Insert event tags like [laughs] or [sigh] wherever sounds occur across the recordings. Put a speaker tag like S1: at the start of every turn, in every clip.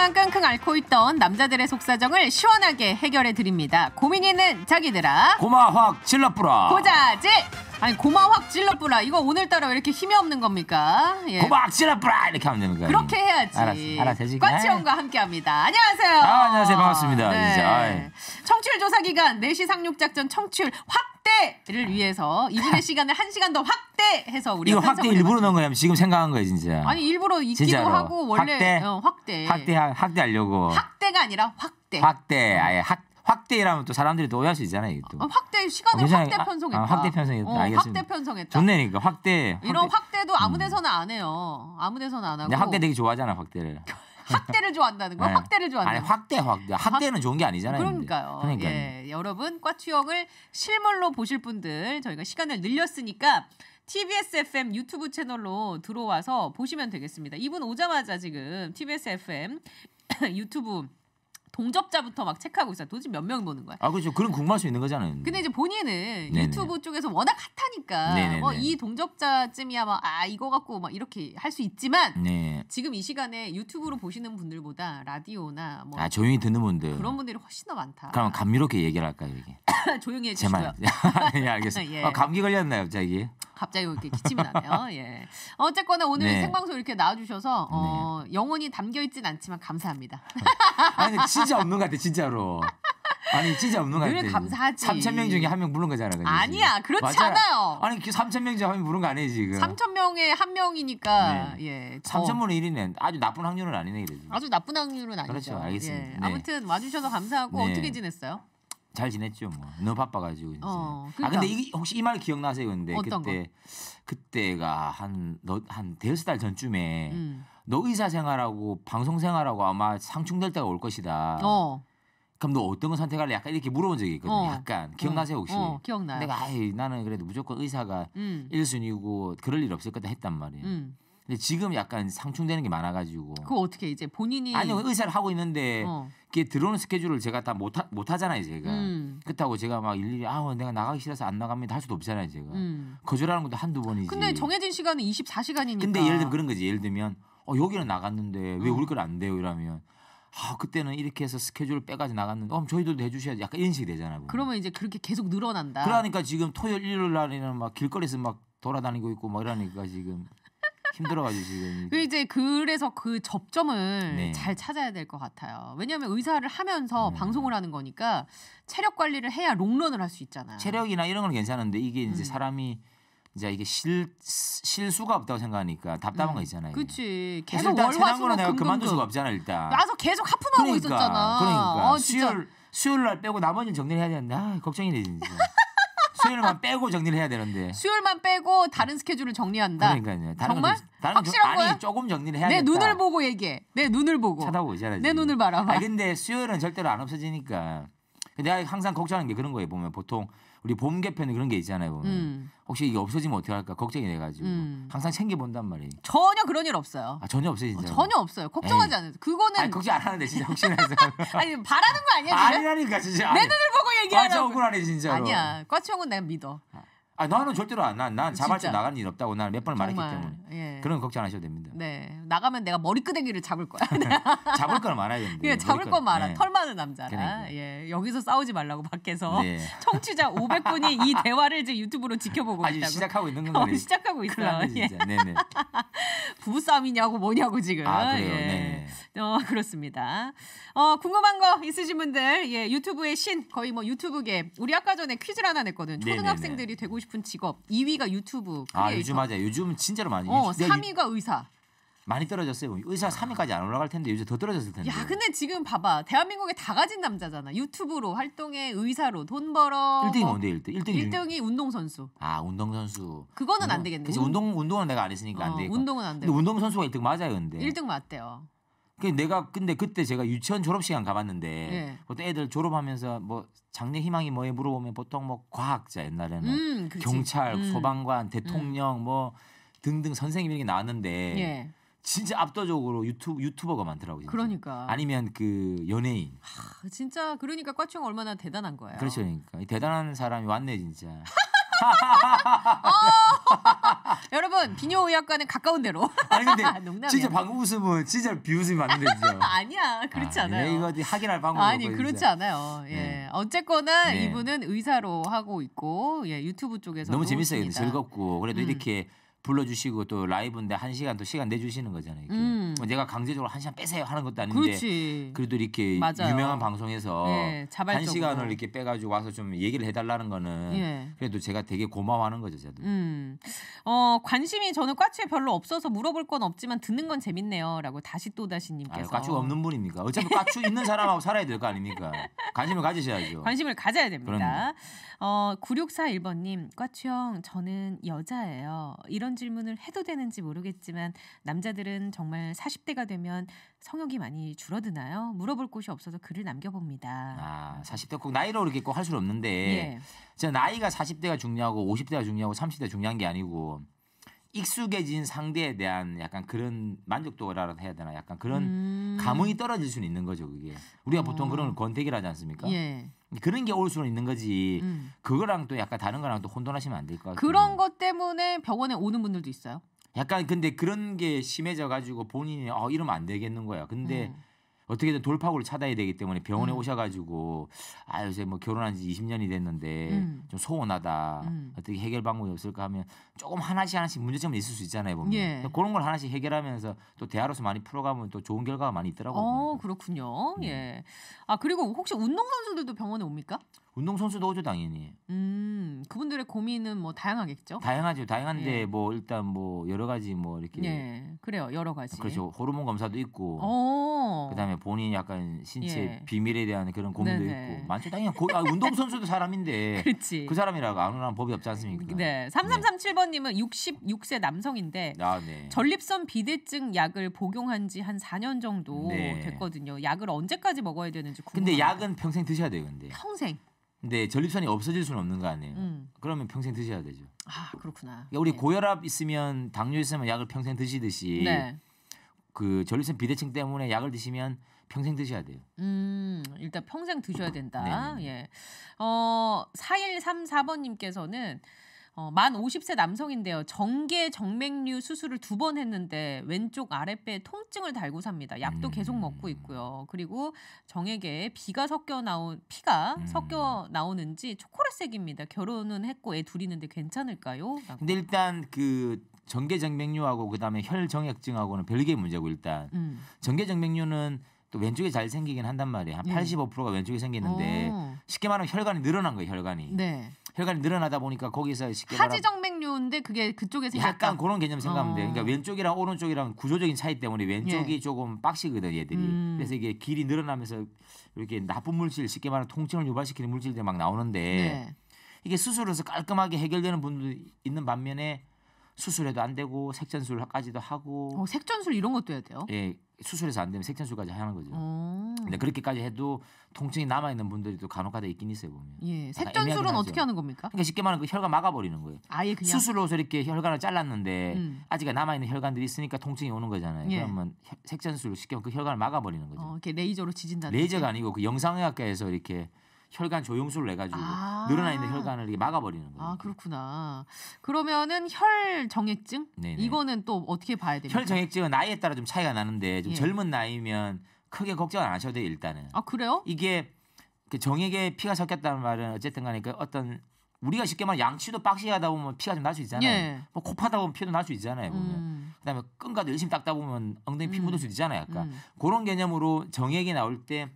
S1: 속만 끙끙 앓고 있던 남자들의 속사정을 시원하게 해결해 드립니다. 고민 있는 자기들아.
S2: 고마 확 질러뿌라.
S1: 고자질. 아니 고마 확 질러뿌라. 이거 오늘따라 왜 이렇게 힘이 없는 겁니까? 예. 고마 확 질러뿌라
S2: 이렇게 하면 되는 거야 그렇게 해야지. 알았어, 알았어. 꽈치형과
S1: 함께합니다. 안녕하세요. 아, 안녕하세요. 반갑습니다. 네. 청취율 조사 기간 내시 네 상륙 작전 청취율 확 확대를 위해서 이분의 [laughs] 시간을 한 시간 더 확대해서 우리 이거 확대 일부러
S2: 넣은 거냐면 지금 생각한 거야 진짜. 아니
S1: 일부러 있기도 진짜로. 하고 원래 확대 어, 확대 확대
S2: 확대하려고.
S1: 확대가 아니라 확대.
S2: 확대 아예 확. 확대라면 또 사람들이 또 오해할 수 있잖아요. 이게 또. 어,
S1: 확대 시간을 어, 확대 아, 편성했다. 아, 확대 편성했다. 어, 알겠니 확대 편성했다.
S2: 좋네니까 확대, 확대, 이런
S1: 확대도 아무 음. 데서나 안 해요. 아무 데서나 안 하고. 확대
S2: 되게 좋아하잖아 확대를. [laughs]
S1: 확대를 좋아한다는 거야? 네. 확대를 좋아한다. 아니 확대
S2: 확대 확대는 좋은 게 아니잖아요.
S1: 그러니까요. 그러니까 예, 여러분 꽈추역을 실물로 보실 분들 저희가 시간을 늘렸으니까 TBS FM 유튜브 채널로 들어와서 보시면 되겠습니다. 이분 오자마자 지금 TBS FM [coughs] 유튜브 동접자부터 막 체크하고 있어요. 도대체 몇명 보는 거야?
S2: 아 그렇죠. 그런 궁금할 수 있는 거잖아요.
S1: 근데 이제 본인은 네네. 유튜브 쪽에서 워낙 핫하니까 어, 이 동접자쯤이야 막아 뭐 이거 갖고 막 뭐 이렇게 할 수 있지만 네. 지금 이 시간에 유튜브로 보시는 분들보다 라디오나 뭐아
S2: 조용히 듣는 분들 그런
S1: 분들이 훨씬 더 많다. 그럼
S2: 감미롭게 얘기를 할까요 이게?
S1: [laughs] 조용히 해주시요 제말 예, 알겠습니다. [laughs] 예. 아, 감기
S2: 걸렸나요, 갑자기?
S1: 갑자기 이렇게 기침이 나네요. [laughs] 예. 어쨌거나 오늘 네. 생방송 이렇게 나와주셔서 어, 네. 영혼이 담겨 있진 않지만 감사합니다. [laughs] 아니 진짜
S2: 없는 것 같아 진짜로. 아니 진짜 없는 것 같아. 늘 감사하지. 3천 명 중에 한명 부른 거잖아. 그지? 아니야 그렇지 맞아요. 않아요. 아니 3천 그 명 중에 한명 부른 거 아니에요 지금. 3천
S1: 명에 한 명이니까 네. 예. 3천분의
S2: 1이네. 아주 나쁜 확률은 아니네 그래도.
S1: 아주 나쁜 확률은 아니죠. 그렇죠 알겠습니다. 예. 네. 아무튼 와주셔서 감사하고 네. 어떻게 지냈어요?
S2: 잘 지냈죠 뭐 너무 바빠가지고 이제.
S1: 어, 아, 그러니까. 아 근데 이,
S2: 혹시 이 말 기억나세요? 근데 그때 거? 그때가 한너한 한 대여섯 달 전쯤에 음. 너 의사 생활하고 방송 생활하고 아마 상충될 때가 올 것이다. 어. 그럼 너 어떤 거 선택할래? 약간 이렇게 물어본 적이 있거든요. 어. 약간 기억나세요 어. 혹시? 어, 기억나 내가 아이 나는 그래도 무조건 의사가 음. 1순위고 그럴 일 없을 거다 했단 말이에요. 음. 근데 지금 약간 상충되는 게 많아가지고. 그거
S1: 어떻게 이제 본인이 아니요 의사를
S2: 하고 있는데 어. 이게 들어오는 스케줄을 제가 다 못 못 하잖아요 제가. 음. 그렇다고 제가 막 일일이 아 내가 나가기 싫어서 안 나갑니다 할 수도 없잖아요 제가. 음. 거절하는 것도 한두 번이지. 근데
S1: 정해진 시간은 24시간이니까. 근데 예를 들면
S2: 그런 거지 예를 들면 어 여기는 나갔는데 왜 어. 우리 걸 안 돼요 이러면. 아 그때는 이렇게 해서 스케줄을 빼가지고 나갔는데 어 저희도 해주셔야지 약간 인식이 되잖아 요
S1: 그러면 이제 그렇게 계속 늘어난다 그러니까
S2: 지금 토요일 일요일 날에는 막 길거리에서 막 돌아다니고 있고 뭐 이러니까 지금 힘들어가지고 지금.
S1: 그 이제 그래서 그 접점을 네. 잘 찾아야 될 것 같아요. 왜냐하면 의사를 하면서 음. 방송을 하는 거니까 체력 관리를 해야 롱런을 할 수 있잖아요.
S2: 체력이나 이런 건 괜찮은데 이게 이제 음. 사람이 이제 이게 실 실수가 없다고 생각하니까 답답한 음. 거 있잖아요.
S1: 그렇지. 계속 월화수목 금금 그만둘 수가
S2: 없잖아 일단. 와서
S1: 계속 하품하고 그러니까, 있었잖아. 그러니까 아, 수요일
S2: 수요일 날 빼고 나머지는 정리를 해야 되는데 아, 걱정이 돼 진짜. 수요일만 빼고 정리를 해야 되는데.
S1: 수요일만 빼고 다른 스케줄을 정리한다. 그러니까요. 정말? 좀, 다른 확실한 거 아니,
S2: 조금 정리를 해야 돼. 내 눈을
S1: 보고 얘기해. 내 눈을 보고.
S2: 찾아보자라지. 내 눈을 바라봐. 아 근데 수요일은 절대로 안 없어지니까. 내가 항상 걱정하는 게 그런 거예요. 보면 보통 우리 봄 개편에 그런 게 있잖아요. 보면. 음. 혹시 이게 없어지면 어떻게 할까 걱정이 돼 가지고
S1: 음. 항상 챙겨 본단 말이에요. 전혀 그런 일 없어요.
S2: 아, 전혀 없어요, 진짜. 어, 전혀
S1: 없어요. 걱정하지 않아요. 그거는 아니, 걱정 안 하는데
S2: 진짜 혹시나 [laughs] 아니,
S1: 바라는 거 아니야, 아니라니까 진짜. 내 눈을 보고 얘기하라고. 아, 억울하네, 진짜. 아니야. 꽈치 형은 내가 믿어. 아.
S2: 아 나는 절대로 안. 난, 난 자발적 으로 나가는 일 없다고 난 몇 번 말했기 때문에 예. 그런 걱정 안 하셔도 됩니다.
S1: 네 나가면 내가 머리끄댕이를 잡을 거야. [laughs] 네.
S2: 잡을 건 말아야 됩니다. 예, 잡을 건 말아. 네. 털
S1: 많은 남자라. 그러니까. 예 여기서 싸우지 말라고 밖에서 네. [laughs] 청취자 500분이 이 대화를 지금 유튜브로 지켜보고 아직 있다고. 시작하고 있는 거가요 어, 시작하고 있어요. 예. [laughs] 부부 싸움이냐고 뭐냐고 지금. 아 그래요. 예. 네. 어, [laughs] 그렇습니다. 어, 궁금한 거 있으신 분들, 예, 유튜브의 신, 거의 뭐 유튜브계. 우리 아까 전에 퀴즈를 하나 냈거든. 네, 초등학생들이 네네네. 네. 되고 싶은 직업. 2위가 유튜브. 크리 아, 요즘 맞아.
S2: 요즘 진짜로 많이. 어, 유... 3위가 의사. 많이 떨어졌어요. 의사 3위까지 안 올라갈 텐데 요새 더 떨어졌을 텐데.
S1: 야, 근데 지금 봐봐. 대한민국에 다 가진 남자잖아. 유튜브로 활동해, 의사로 돈 벌어. 1등이 뭐. 뭔데 1등? 1등 1등이 중... 운동선수. 아,
S2: 운동선수.
S1: 그거는 운동... 안 되겠네. 그래서 운동
S2: 운동은 내가 안 했으니까 어, 안 돼. 운동은 안 돼. 근데 운동선수가 1등 맞아요, 근데. 1등
S1: 맞대요.
S2: 그 내가 근데 그때 제가 유치원 졸업 시간 가봤는데 네. 보통 애들 졸업하면서 뭐 장래 희망이 뭐에 물어보면 보통 뭐 과학자 옛날에는 음, 뭐 경찰, 음. 소방관, 음. 대통령 음. 뭐 등등 선생님 이렇게 나왔는데 예. 진짜 압도적으로 유튜브 유튜버가 많더라고요. 그러니까 아니면 그 연예인. 하,
S1: 아, 진짜 그러니까 과충 얼마나 대단한 거야 그렇죠,
S2: 그러니까 대단한 사람이 왔네 진짜. [laughs] 어,
S1: [laughs] 여러분 비뇨의학과는 가까운 데로. 아니 근데 [laughs] 진짜
S2: 방금 웃으면 진짜 비웃음이 맞는데 진 [laughs]
S1: 아니야 그렇지 아, 않아요. 이거
S2: 확인할 방법 아니 그렇지 진짜.
S1: 않아요. 예 네. 어쨌거나 네. 이분은 의사로 하고 있고 예 유튜브 쪽에서 너무 재밌어요. 즐겁고
S2: 그래도 음. 이렇게. 불러주시고 또 라이브인데 한 시간 또 시간 내주시는 거잖아요. 이게 음. 내가 뭐 강제적으로 한 시간 빼세요 하는 것도 아닌데 그렇지. 그래도 이렇게 맞아요. 유명한 방송에서 네, 한 시간을 이렇게 빼가지고 와서 좀 얘기를 해달라는 거는 네. 그래도 제가 되게 고마워하는 거죠, 저도.
S1: 음. 어, 관심이 저는 꽈치에 별로 없어서 물어볼 건 없지만 듣는 건 재밌네요라고 다시 또 다시님께서 아, 꽈추가 없는
S2: 분입니까? 어차피 꽈추 있는 사람하고 살아야 될 거 아닙니까? 관심을 가지셔야죠. 관심을
S1: 가져야 됩니다. 그럼요. 어, 9641번님 꽈추 형 저는 여자예요. 이런 이런 질문을 해도 되는지 모르겠지만 남자들은 정말 40대가 되면 성욕이 많이 줄어드나요? 물어볼 곳이 없어서 글을 남겨봅니다. 아,
S2: 40대 꼭 나이로 이렇게 꼭 할 수는 없는데 예. 진짜 나이가 40대가 중요하고 50대가 중요하고 30대가 중요한 게 아니고 익숙해진 상대에 대한 약간 그런 만족도라고 해야 되나 약간 그런 음... 감흥이 떨어질 수는 있는 거죠 그게 우리가 보통 어... 그런 권태기를하지 않습니까? 예. 그런 게 올 수는 있는 거지. 음. 그거랑 또 약간 다른 거랑 또 혼돈하시면 안될것 같아요. 그런
S1: 것 때문에 병원에 오는 분들도 있어요.
S2: 약간 근데 그런 게 심해져 가지고 본인이 어 이러면 안 되겠는 거야. 근데 음. 어떻게든 돌파구를 찾아야 되기 때문에 병원에 음. 오셔가지고 아 요새 뭐 결혼한 지 20년이 됐는데 음. 좀 소원하다 음. 어떻게 해결 방법이 없을까 하면 조금 하나씩 하나씩 문제점이 있을 수 있잖아요 보면 예. 그런 걸 하나씩 해결하면서 또 대화로서 많이 풀어가면 또 좋은 결과가 많이 있더라고요.
S1: 어 그렇군요. 음. 예. 아 그리고 혹시 운동 선수들도 병원에 옵니까?
S2: 운동선수도 오죠 당연히.
S1: 음 그분들의 고민은 뭐 다양하겠죠.
S2: 다양하죠. 다양한데 예. 뭐 일단 뭐 여러 가지 뭐 이렇게. 예
S1: 그래요 여러 가지. 그렇죠
S2: 호르몬 검사도 있고. 오.
S1: 어. 그다음에
S2: 본인 약간 신체 예. 비밀에 대한 그런 고민도 네네. 있고 많죠 당연히 고, 아, 운동선수도 사람인데. [laughs] 그렇지. 그 사람이라고 아무런 법이 없지 않습니까?
S1: 네. 3337번님은 66세 남성인데 아, 네. 전립선 비대증 약을 복용한 지 한 4년 정도 네. 됐거든요. 약을 언제까지 먹어야 되는지 궁금해요.
S2: 근데 약은 평생 드셔야 돼요 근데. 평생. 네, 전립선이 없어질 수는 없는 거 아니에요. 음. 그러면 평생 드셔야 되죠.
S1: 아 그렇구나.
S2: 그러니까 우리 네. 고혈압 있으면 당뇨 있으면 약을 평생 드시듯이 네. 그 전립선 비대칭 때문에 약을 드시면 평생 드셔야 돼요.
S1: 음, 일단 평생 드셔야 된다. 네, 네, 네. 예. 어, 4134번님께서는 어, 만 50세 남성인데요. 정계 정맥류 수술을 두 번 했는데 왼쪽 아랫배 통증을 달고 삽니다. 약도 음. 계속 먹고 있고요. 그리고 정에게 비가 섞여 나온 피가 음. 섞여 나오는지 초콜릿색입니다. 결혼은 했고 애 둘이 있는데 괜찮을까요? 라고.
S2: 근데 일단 그 정계 정맥류하고 그다음에 혈정액증하고는 별개의 문제고 일단 음. 정계 정맥류는 또 왼쪽이 잘 생기긴 한단 말이에요. 한 예. 85%가 왼쪽이 생기는데 오. 어. 쉽게 말하면 혈관이 늘어난 거예요. 혈관이. 네. 혈관이 늘어나다 보니까 거기서 쉽게
S1: 하지정맥류인데 그게 그쪽에 생겼다. 약간
S2: 그런 개념 생각하면 돼요. 그러니까 어. 왼쪽이랑 오른쪽이랑 구조적인 차이 때문에 왼쪽이 예. 조금 빡시거든 얘들이. 음. 그래서 이게 길이 늘어나면서 이렇게 나쁜 물질 쉽게 말하면 통증을 유발시키는 물질들이 막 나오는데 네. 이게 수술에서 깔끔하게 해결되는 분도 있는 반면에 수술해도 안 되고 색전술까지도 하고 어, 색전술 이런 것도 해야 돼요? 예, 수술해서 안 되면 색전술까지 하는 거죠. 오.
S1: 어. 근데
S2: 그렇게까지 해도 통증이 남아 있는 분들이 또 간혹가다 있긴 있어요 보면.
S1: 예, 색전술은 어떻게 하는 겁니까? 그러니까
S2: 쉽게 말하면 그 혈관 막아버리는 거예요. 아예 그냥 수술로서 이렇게 혈관을 잘랐는데 음. 아직 남아 있는 혈관들이 있으니까 통증이 오는 거잖아요. 예. 그러면 색전술로 쉽게 그 혈관을 막아버리는
S1: 거죠. 어, 이렇게 레이저로 지진다. 레이저가 아니고
S2: 그 영상의학과에서 이렇게 혈관 조영술을 내 가지고
S1: 아~ 늘어나 있는
S2: 혈관을 이렇게 막아버리는
S1: 거예요. 아 그렇구나. 그러면은 혈정액증 네 이거는 또 어떻게 봐야 됩니까?
S2: 혈정액증은 나이에 따라 좀 차이가 나는데 좀 예. 젊은 나이면 크게 걱정 안 하셔도 돼요 일단은. 아 그래요? 이게 그 정액에 피가 섞였다는 말은 어쨌든 간에 그 어떤 우리가 쉽게 말하면 양치도 빡시게 하다 보면 피가 좀 날 수 있잖아요. 예. 뭐 코파다 보면 피도 날 수 있잖아요. 음. 보면. 음. 그다음에 끈가도 열심히 닦다 보면 엉덩이 피 음. 묻을 수 있잖아요. 약간 음. 그런 개념으로 정액이 나올 때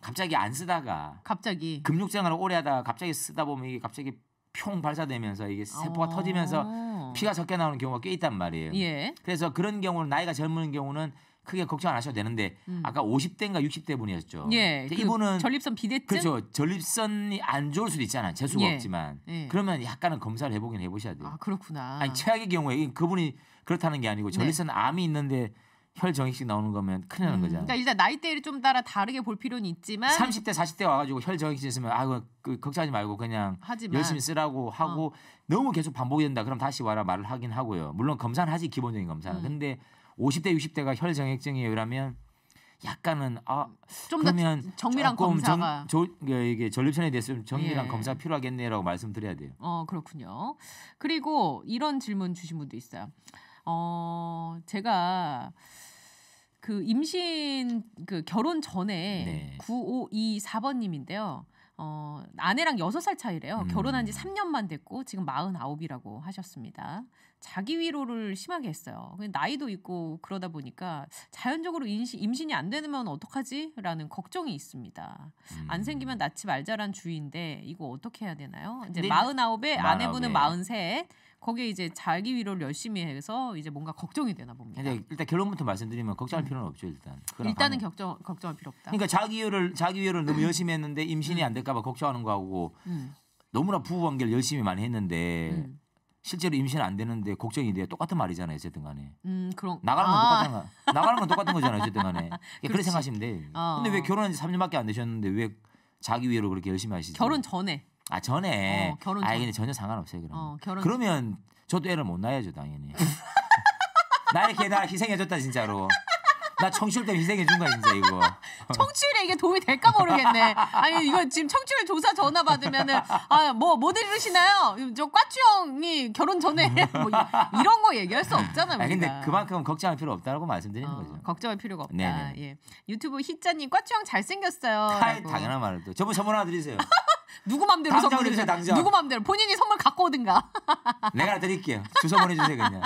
S2: 갑자기 안 쓰다가 갑자기 금욕생활을 오래 하다가 갑자기 쓰다 보면 이게 갑자기 평 발사되면서 이게 세포가 어... 터지면서 피가 적게 나오는 경우가 꽤 있단 말이에요. 예. 그래서 그런 경우는 나이가 젊은 경우는 크게 걱정 안 하셔도 되는데 음. 아까 50대인가 60대 분이었죠. 예. 그 이분은 전립선
S1: 비대증 그렇죠.
S2: 전립선이 안 좋을 수도 있잖아. 재수가 예. 없지만 예. 그러면 약간은 검사를 해보긴 해보셔야 돼요. 아
S1: 그렇구나. 아니
S2: 최악의 경우에 그분이 그렇다는 게 아니고 네. 전립선 네. 암이 있는데 혈정액식 나오는 거면 큰일 나는 음, 거잖아요. 그러니까
S1: 일단 나이대를 좀 따라 다르게 볼 필요는 있지만 30대
S2: 40대 와가지고 혈정액식 있으면 아그 그, 걱정하지 말고 그냥 하지만. 열심히 쓰라고 어. 하고 어. 너무 계속 반복이 된다 그럼 다시 와라 말을 하긴 하고요. 물론 검사는 하지 기본적인 검사는. 음. 근데 50대 60대가 혈정액증이에요 그러면 약간은 아 그러면
S1: 정밀한 검사가
S2: 정, 조, 이게 전립선에 대해서 좀 정밀한 예. 검사 필요하겠네라고 말씀드려야 돼요.
S1: 어 그렇군요. 그리고 이런 질문 주신 분도 있어요. 어, 제가 그 임신 그 결혼 전에 네. 9524번님인데요. 어, 아내랑 6살 차이래요. 음. 결혼한 지 3년만 됐고 지금 49이라고 하셨습니다. 자기 위로를 심하게 했어요. 나이도 있고 그러다 보니까 자연적으로 임신, 임신이 안 되면 어떡하지? 라는 걱정이 있습니다. 음. 안 생기면 낳지 말자란 주의인데 이거 어떻게 해야 되나요? 이제 49에 아내분은 43, 거기에 이제 자기 위로를 열심히 해서 이제 뭔가 걱정이 되나 봅니다.
S2: 근 일단 결론부터 말씀드리면 걱정할 음. 필요는 없죠 일단. 일단은 방
S1: 걱정 걱정할 필요 없다. 그러니까 자기
S2: 위로를 자기 위로를 너무 음. 열심히 했는데 임신이 음. 안 될까봐 음. 걱정하는 거하고 음. 너무나 부부 관계를 열심히 많이 했는데. 음. 실제로 임신 안 되는데 걱정이 돼 똑같은 말이잖아요 어쨌든 간에
S1: 음 그런 나가는 건 아. 똑같은
S2: 거 나가는 건 똑같은 거잖아요 어쨌든 간에
S1: [laughs] 그 그렇게 생각하시면
S2: 돼 어. 근데 왜 결혼한 지 3년밖에 안 되셨는데 왜 자기 위로 그렇게 열심히 하시죠 결혼 전에 아 전에 어, 결혼 아 전. 근데 전혀 상관없어요 그럼.
S1: 어, 결혼 그러면
S2: 저도 애를 못 낳아야죠 당연히. [laughs] 나 이렇게 나 희생해줬다 진짜로. 나 청취율 때문에 희생해준 거야 진짜 이거.
S1: [laughs] 청취율에 이게 도움이 될까 모르겠네. 아니 이거 지금 청취율 조사 전화 받으면은 아뭐뭐 들으시나요? 저 꽈추형이 결혼 전에 [laughs] 뭐 이런 거 얘기할 수 없잖아요. 아 근데
S2: 그만큼 걱정할 필요 없다고 말씀드리는 어, 거죠.
S1: 걱정할 필요가 없다. 네네. 예. 유튜브 희짜님 꽈추형 잘생겼어요. 당연한
S2: 말을 또 저분 선물 하나 드리세요.
S1: 누구 맘대로 선물을 주세요. 당장. 누구 맘대로 본인이 선물 갖고 오든가.
S2: [laughs] 내가 드릴게요. 주소 보내주세요 그냥.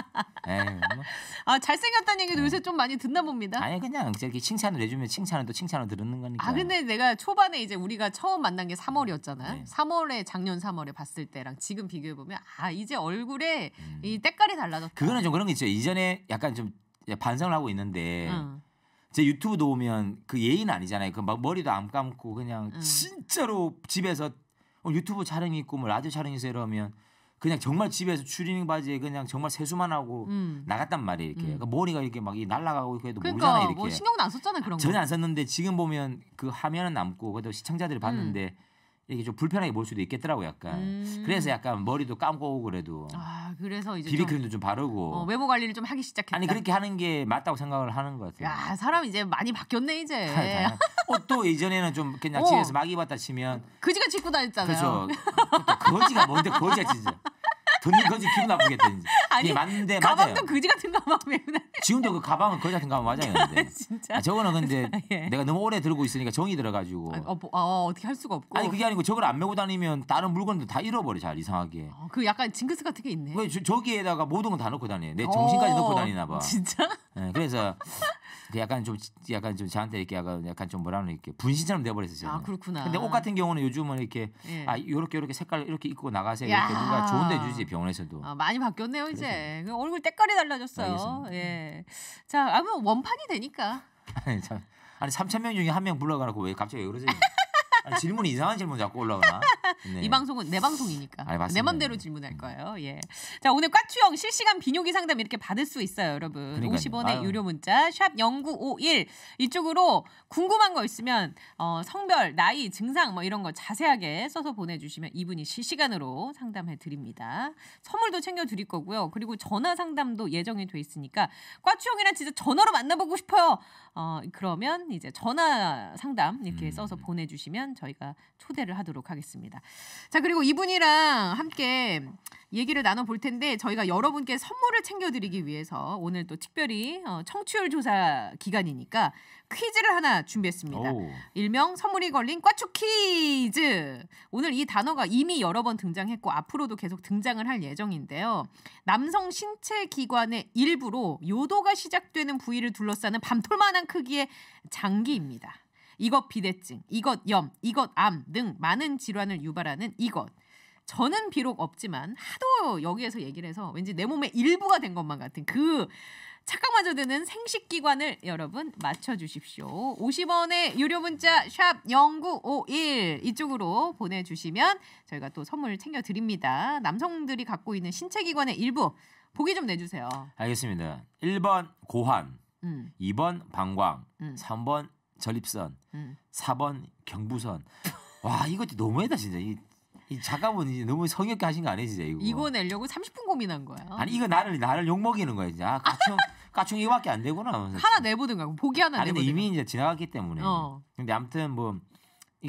S2: 에이, 뭐.
S1: 아 잘생겼다는 얘기도 네. 요새 좀 많이 듣나 봅니다. 아니
S2: 그냥 이렇게 칭찬을 해주면 칭찬은 또 칭찬을 들는 거니까. 아 근데
S1: 내가 초반에 이제 우리가 처음 만난 게 3월이었잖아. 네. 3월에 작년 3월에 봤을 때랑 지금 비교해 보면 아 이제 얼굴에 음. 이 때깔이 달라졌다. 그거는 좀
S2: 그런 게 있죠. 이전에 약간 좀 반성을 하고 있는데. 음. 제 유튜브도 오면 그 예의는 아니잖아요. 그막 머리도 안 감고 그냥 음. 진짜로 집에서 오늘 어, 유튜브 촬영 있고 뭐 라디오 촬영 이세요 이러면 그냥 정말 집에서 추리닝 바지에 그냥 정말 세수만 하고 음. 나갔단 말이에요 이렇게 음. 그러니까 머리가 이렇게 막 날라가고 이렇 해도 그러니까 모르잖아요 뭐 이렇게 뭐 신경도
S1: 안 썼잖아요 그런 거 전혀 안
S2: 썼는데 지금 보면 그 화면은 남고 그래도 시청자들이 음. 봤는데 이게좀 불편하게 볼 수도 있겠더라고 요 약간 음. 그래서 약간 머리도 감고 오고 그래도 아.
S1: 그래서 이제 비비크림도 좀,
S2: 좀 바르고 어,
S1: 외모 관리를 좀 하기 시작했다. 아니 그렇게 하는
S2: 게 맞다고 생각을 하는 것 같아요.
S1: 야 사람 이제 많이 바뀌었네 이제.
S2: 옷도 아, [laughs] 어, 예전에는 좀 그냥 어. 집에서 막 입었다 치면
S1: 거지같이 고 다녔잖아요. 그렇죠. 거지가 뭔데 거지야 진짜.
S2: 듣는 거지 기분 나쁘겠다 이제. [laughs] 아니 맞는데 가방도 맞아요.
S1: 거지 같은 가방 메고
S2: 지금도 그 가방은 거의 같은 가방 맞아요. 근데. [laughs] 진짜. 아, 저거는 근데 [laughs] 예. 내가 너무 오래 들고 있으니까 정이 들어가지고. 아
S1: 어, 뭐, 아, 어, 어떻게 할 수가 없고. 아니
S2: 그게 아니고 저걸 안 메고 다니면 다른 물건도 다 잃어버려 잘 이상하게. 어,
S1: 그 약간 징크스 같은 게 있네.
S2: 왜 저, 기에다가 모든 건다 넣고 다녀요내 어, 정신까지 넣고 다니나 봐. 진짜? 네, 그래서 그 약간 좀 약간 좀 저한테 이렇게 약간, 약간 좀 뭐라 그러나 이렇게 분신처럼 돼버렸어요. 아
S1: 그렇구나. 근데 옷 같은
S2: 경우는 요즘은 이렇게 예. 아 요렇게 요렇게 색깔 이렇게 입고 나가세요. 이렇게 누가 좋은데 주지 병원에서도. 아,
S1: 많이 바뀌었네요 그래서. 이제 그 얼굴 때깔이 달라졌어요. 알겠습니다. 예. 자, 아무 원판이 되니까.
S2: 아니 참. 아니 3천 명 중에 한 명불러가라고왜 갑자기 왜 그러세요? [laughs] 아니, 질문이 이상한 질문 자꾸 올라오나? [laughs]
S1: 네. 이 방송은 내 방송이니까 아, 내 맘대로 질문할 거예요. 예. 자 오늘 꽈추형 실시간 비뇨기 상담 이렇게 받을 수 있어요, 여러분. 그러니까요. 50원의 아유. 유료 문자 샵 #0951 이쪽으로 궁금한 거 있으면 어, 성별, 나이, 증상 뭐 이런 거 자세하게 써서 보내주시면 이분이 실시간으로 상담해 드립니다. 선물도 챙겨 드릴 거고요. 그리고 전화 상담도 예정이 돼 있으니까 꽈추형이랑 진짜 전화로 만나보고 싶어요. 어, 그러면 이제 전화 상담 이렇게 음. 써서 보내주시면. 저희가 초대를 하도록 하겠습니다. 자, 그리고 이분이랑 함께 얘기를 나눠볼 텐데 저희가 여러분께 선물을 챙겨드리기 위해서 오늘 또 특별히 어, 청취율 조사 기간이니까 퀴즈를 하나 준비했습니다. 오. 일명 선물이 걸린 꽈추 퀴즈. 오늘 이 단어가 이미 여러 번 등장했고 앞으로도 계속 등장을 할 예정인데요. 남성 신체 기관의 일부로 요도가 시작되는 부위를 둘러싸는 밤톨만한 크기의 장기입니다. 이것 비대증, 이것 염, 이것 암 등 많은 질환을 유발하는 이것. 저는 비록 없지만 하도 여기에서 얘기를 해서 왠지 내 몸의 일부가 된 것만 같은 그 착각마저 드는 생식기관을 여러분 맞춰주십시오. 50원의 유료 문자 샵 0951 이쪽으로 보내주시면 저희가 또 선물 챙겨드립니다. 남성들이 갖고 있는 신체기관의 일부 보기 좀 내주세요.
S2: 알겠습니다. 1번 고환, 음. 2번 방광, 음. 3번 전립선, 음. 4번 경부선. 와 이것도 너무하다 진짜. 이, 이 작가분이 너무 성역게 하신 거 아니에요 진짜 이거. 이거
S1: 내려고 30분 고민한 거야. 아니 이거
S2: 나를 나를 욕 먹이는 거야 진짜. 아, 가충가충 [laughs] 이거밖에 안 되구나. 하나
S1: 내보든가 보기 하나. 아니 근데
S2: 이미 이제 지나갔기 때문에. 어. 근데 아무튼 뭐